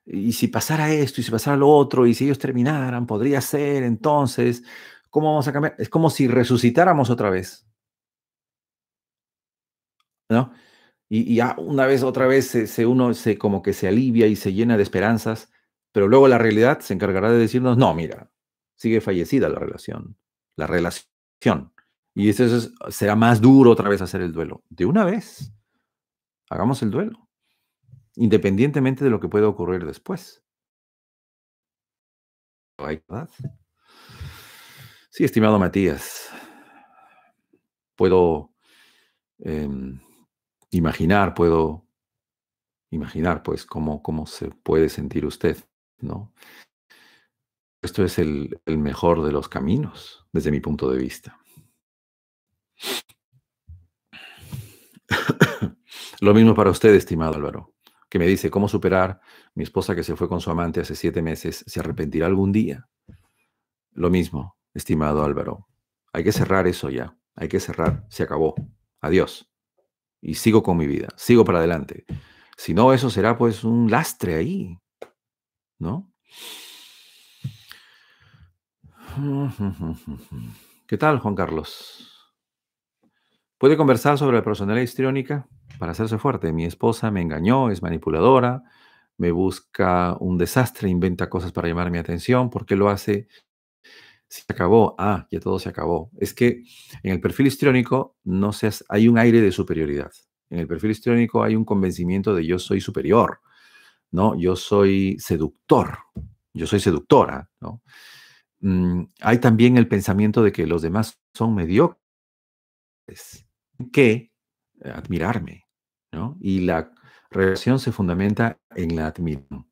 y si pasara esto, y si pasara lo otro, y si ellos terminaran, podría ser, entonces, ¿cómo vamos a cambiar? Es como si resucitáramos otra vez. ¿No? Y, ya una vez, otra vez, se, uno se como que se alivia y se llena de esperanzas, pero luego la realidad se encargará de decirnos, no, mira, sigue fallecida la relación, la relación. Y eso será más duro otra vez hacer el duelo. De una vez, hagamos el duelo independientemente de lo que pueda ocurrir después. Sí, estimado Matías, puedo em, imaginar, puedo imaginar, pues, cómo, cómo se puede sentir usted, ¿no? Esto es el mejor de los caminos, desde mi punto de vista. Lo mismo para usted, estimado Álvaro que me dice cómo superar mi esposa que se fue con su amante hace siete meses, ¿se arrepentirá algún día? Lo mismo, estimado Álvaro. Hay que cerrar eso ya. Hay que cerrar. Se acabó. Adiós. Y sigo con mi vida. Sigo para adelante. Si no, eso será pues un lastre ahí. ¿No? ¿Qué tal, Juan Carlos? ¿Puede conversar sobre la personalidad histriónica? para hacerse fuerte. Mi esposa me engañó, es manipuladora, me busca un desastre, inventa cosas para llamar mi atención. ¿Por qué lo hace? Se acabó. Ah, ya todo se acabó. Es que en el perfil histriónico no hay un aire de superioridad. En el perfil histriónico hay un convencimiento de yo soy superior, ¿no? Yo soy seductor, yo soy seductora, ¿no? Mm, hay también el pensamiento de que los demás son mediocres. que admirarme, y la relación se fundamenta en la admiración.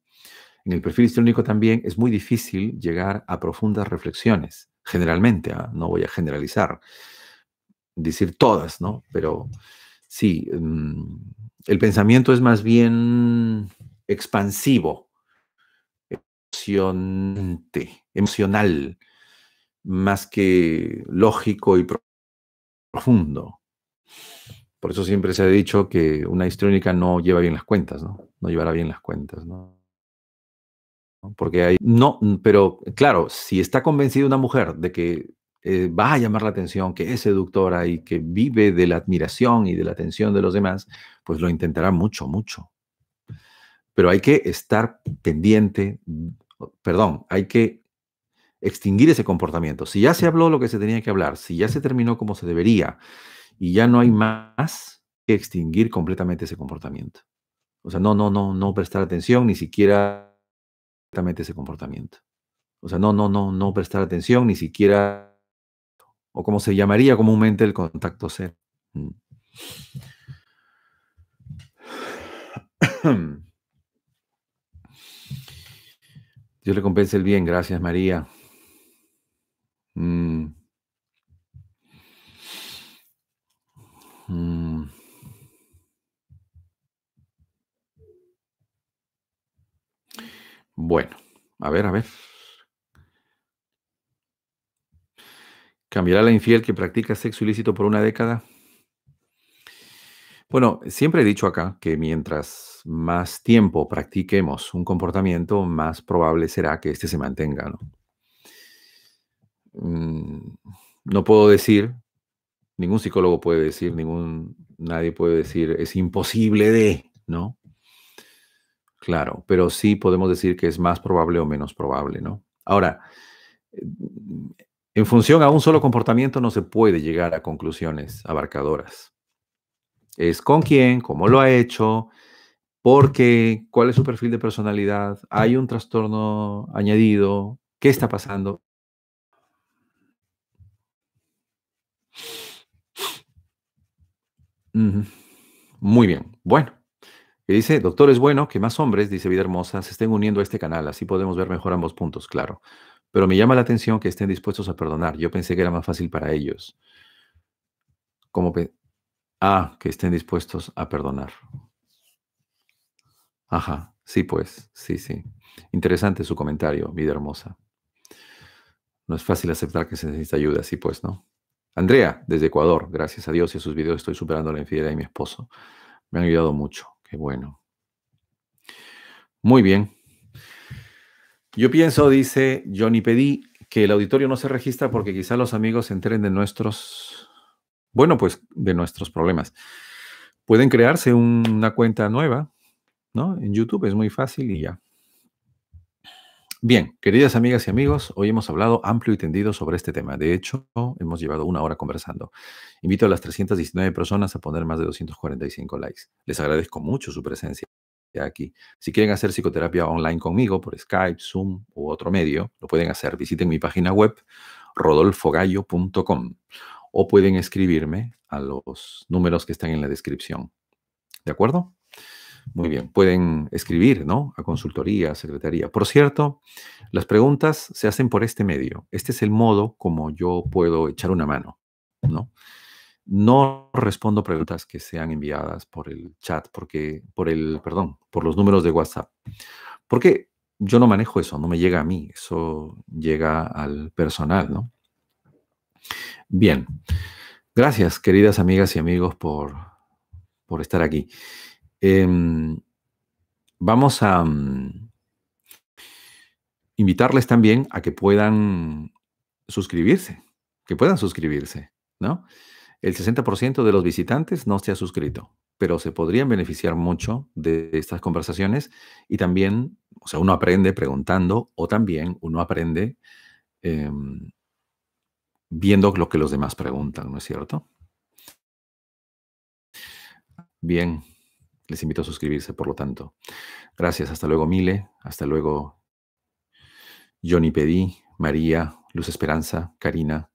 En el perfil histórico también es muy difícil llegar a profundas reflexiones, generalmente, ¿ah? no voy a generalizar, decir todas, Pero sí, mm, el pensamiento es más bien expansivo, emocionante, emocional, más que lógico y profundo. Por eso siempre se ha dicho que una histriónica no lleva bien las cuentas, ¿no? No llevará bien las cuentas, ¿no? Porque hay... No, pero claro, si está convencida una mujer de que eh, va a llamar la atención, que es seductora y que vive de la admiración y de la atención de los demás, pues lo intentará mucho, mucho. Pero hay que estar pendiente, perdón, hay que extinguir ese comportamiento. Si ya se habló lo que se tenía que hablar, si ya se terminó como se debería, y ya no hay más que extinguir completamente ese comportamiento. O sea, no, no, no, no prestar atención ni siquiera completamente ese comportamiento. O sea, no, no, no, no prestar atención ni siquiera, o como se llamaría comúnmente el contacto ser mm. Dios le compense el bien, gracias María. Mm. Bueno, a ver, a ver. ¿Cambiará la infiel que practica sexo ilícito por una década? Bueno, siempre he dicho acá que mientras más tiempo practiquemos un comportamiento, más probable será que éste se mantenga. ¿no? Mm, no puedo decir, ningún psicólogo puede decir, ningún, nadie puede decir, es imposible de, ¿no? Claro, pero sí podemos decir que es más probable o menos probable, ¿no? Ahora, en función a un solo comportamiento no se puede llegar a conclusiones abarcadoras. Es con quién, cómo lo ha hecho, por qué, cuál es su perfil de personalidad, hay un trastorno añadido, qué está pasando. Muy bien, bueno. Y dice, doctor, es bueno que más hombres, dice Vida Hermosa, se estén uniendo a este canal, así podemos ver mejor ambos puntos, claro. Pero me llama la atención que estén dispuestos a perdonar. Yo pensé que era más fácil para ellos. Como ah, que estén dispuestos a perdonar. Ajá, sí, pues, sí, sí. Interesante su comentario, Vida Hermosa. No es fácil aceptar que se necesita ayuda, sí, pues, ¿no? Andrea, desde Ecuador, gracias a Dios y a sus videos estoy superando la infidelidad de mi esposo. Me han ayudado mucho. Qué bueno. Muy bien. Yo pienso, dice Johnny Pedí, que el auditorio no se registra porque quizá los amigos se enteren de nuestros, bueno, pues de nuestros problemas. Pueden crearse una cuenta nueva, ¿no? En YouTube es muy fácil y ya. Bien, queridas amigas y amigos, hoy hemos hablado amplio y tendido sobre este tema. De hecho, hemos llevado una hora conversando. Invito a las 319 personas a poner más de 245 likes. Les agradezco mucho su presencia aquí. Si quieren hacer psicoterapia online conmigo por Skype, Zoom u otro medio, lo pueden hacer. Visiten mi página web rodolfogallo.com o pueden escribirme a los números que están en la descripción. ¿De acuerdo? Muy bien, pueden escribir, ¿no? A consultoría, a secretaría. Por cierto, las preguntas se hacen por este medio. Este es el modo como yo puedo echar una mano, ¿no? No respondo preguntas que sean enviadas por el chat, porque, por el, perdón, por los números de WhatsApp. Porque yo no manejo eso, no me llega a mí, eso llega al personal, ¿no? Bien, gracias queridas amigas y amigos por, por estar aquí. Em, vamos a mm, invitarles también a que puedan suscribirse, que puedan suscribirse, ¿no? El 60% de los visitantes no se ha suscrito, pero se podrían beneficiar mucho de estas conversaciones y también, o sea, uno aprende preguntando o también uno aprende em, viendo lo que los demás preguntan, ¿no es cierto? Bien, les invito a suscribirse, por lo tanto. Gracias. Hasta luego, Mile. Hasta luego, Johnny Pedí, María, Luz Esperanza, Karina.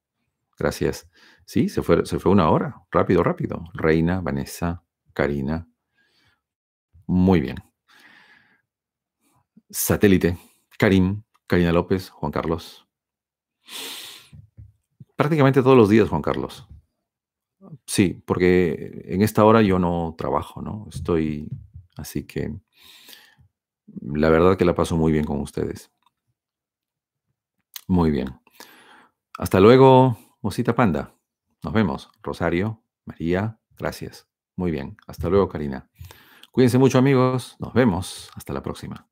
Gracias. Sí, se fue, se fue una hora. Rápido, rápido. Reina, Vanessa, Karina. Muy bien. Satélite, Karim, Karina López, Juan Carlos. Prácticamente todos los días, Juan Carlos sí, porque en esta hora yo no trabajo, ¿no? Estoy, así que la verdad que la paso muy bien con ustedes. Muy bien. Hasta luego, osita Panda. Nos vemos. Rosario, María, gracias. Muy bien. Hasta luego, Karina. Cuídense mucho, amigos. Nos vemos. Hasta la próxima.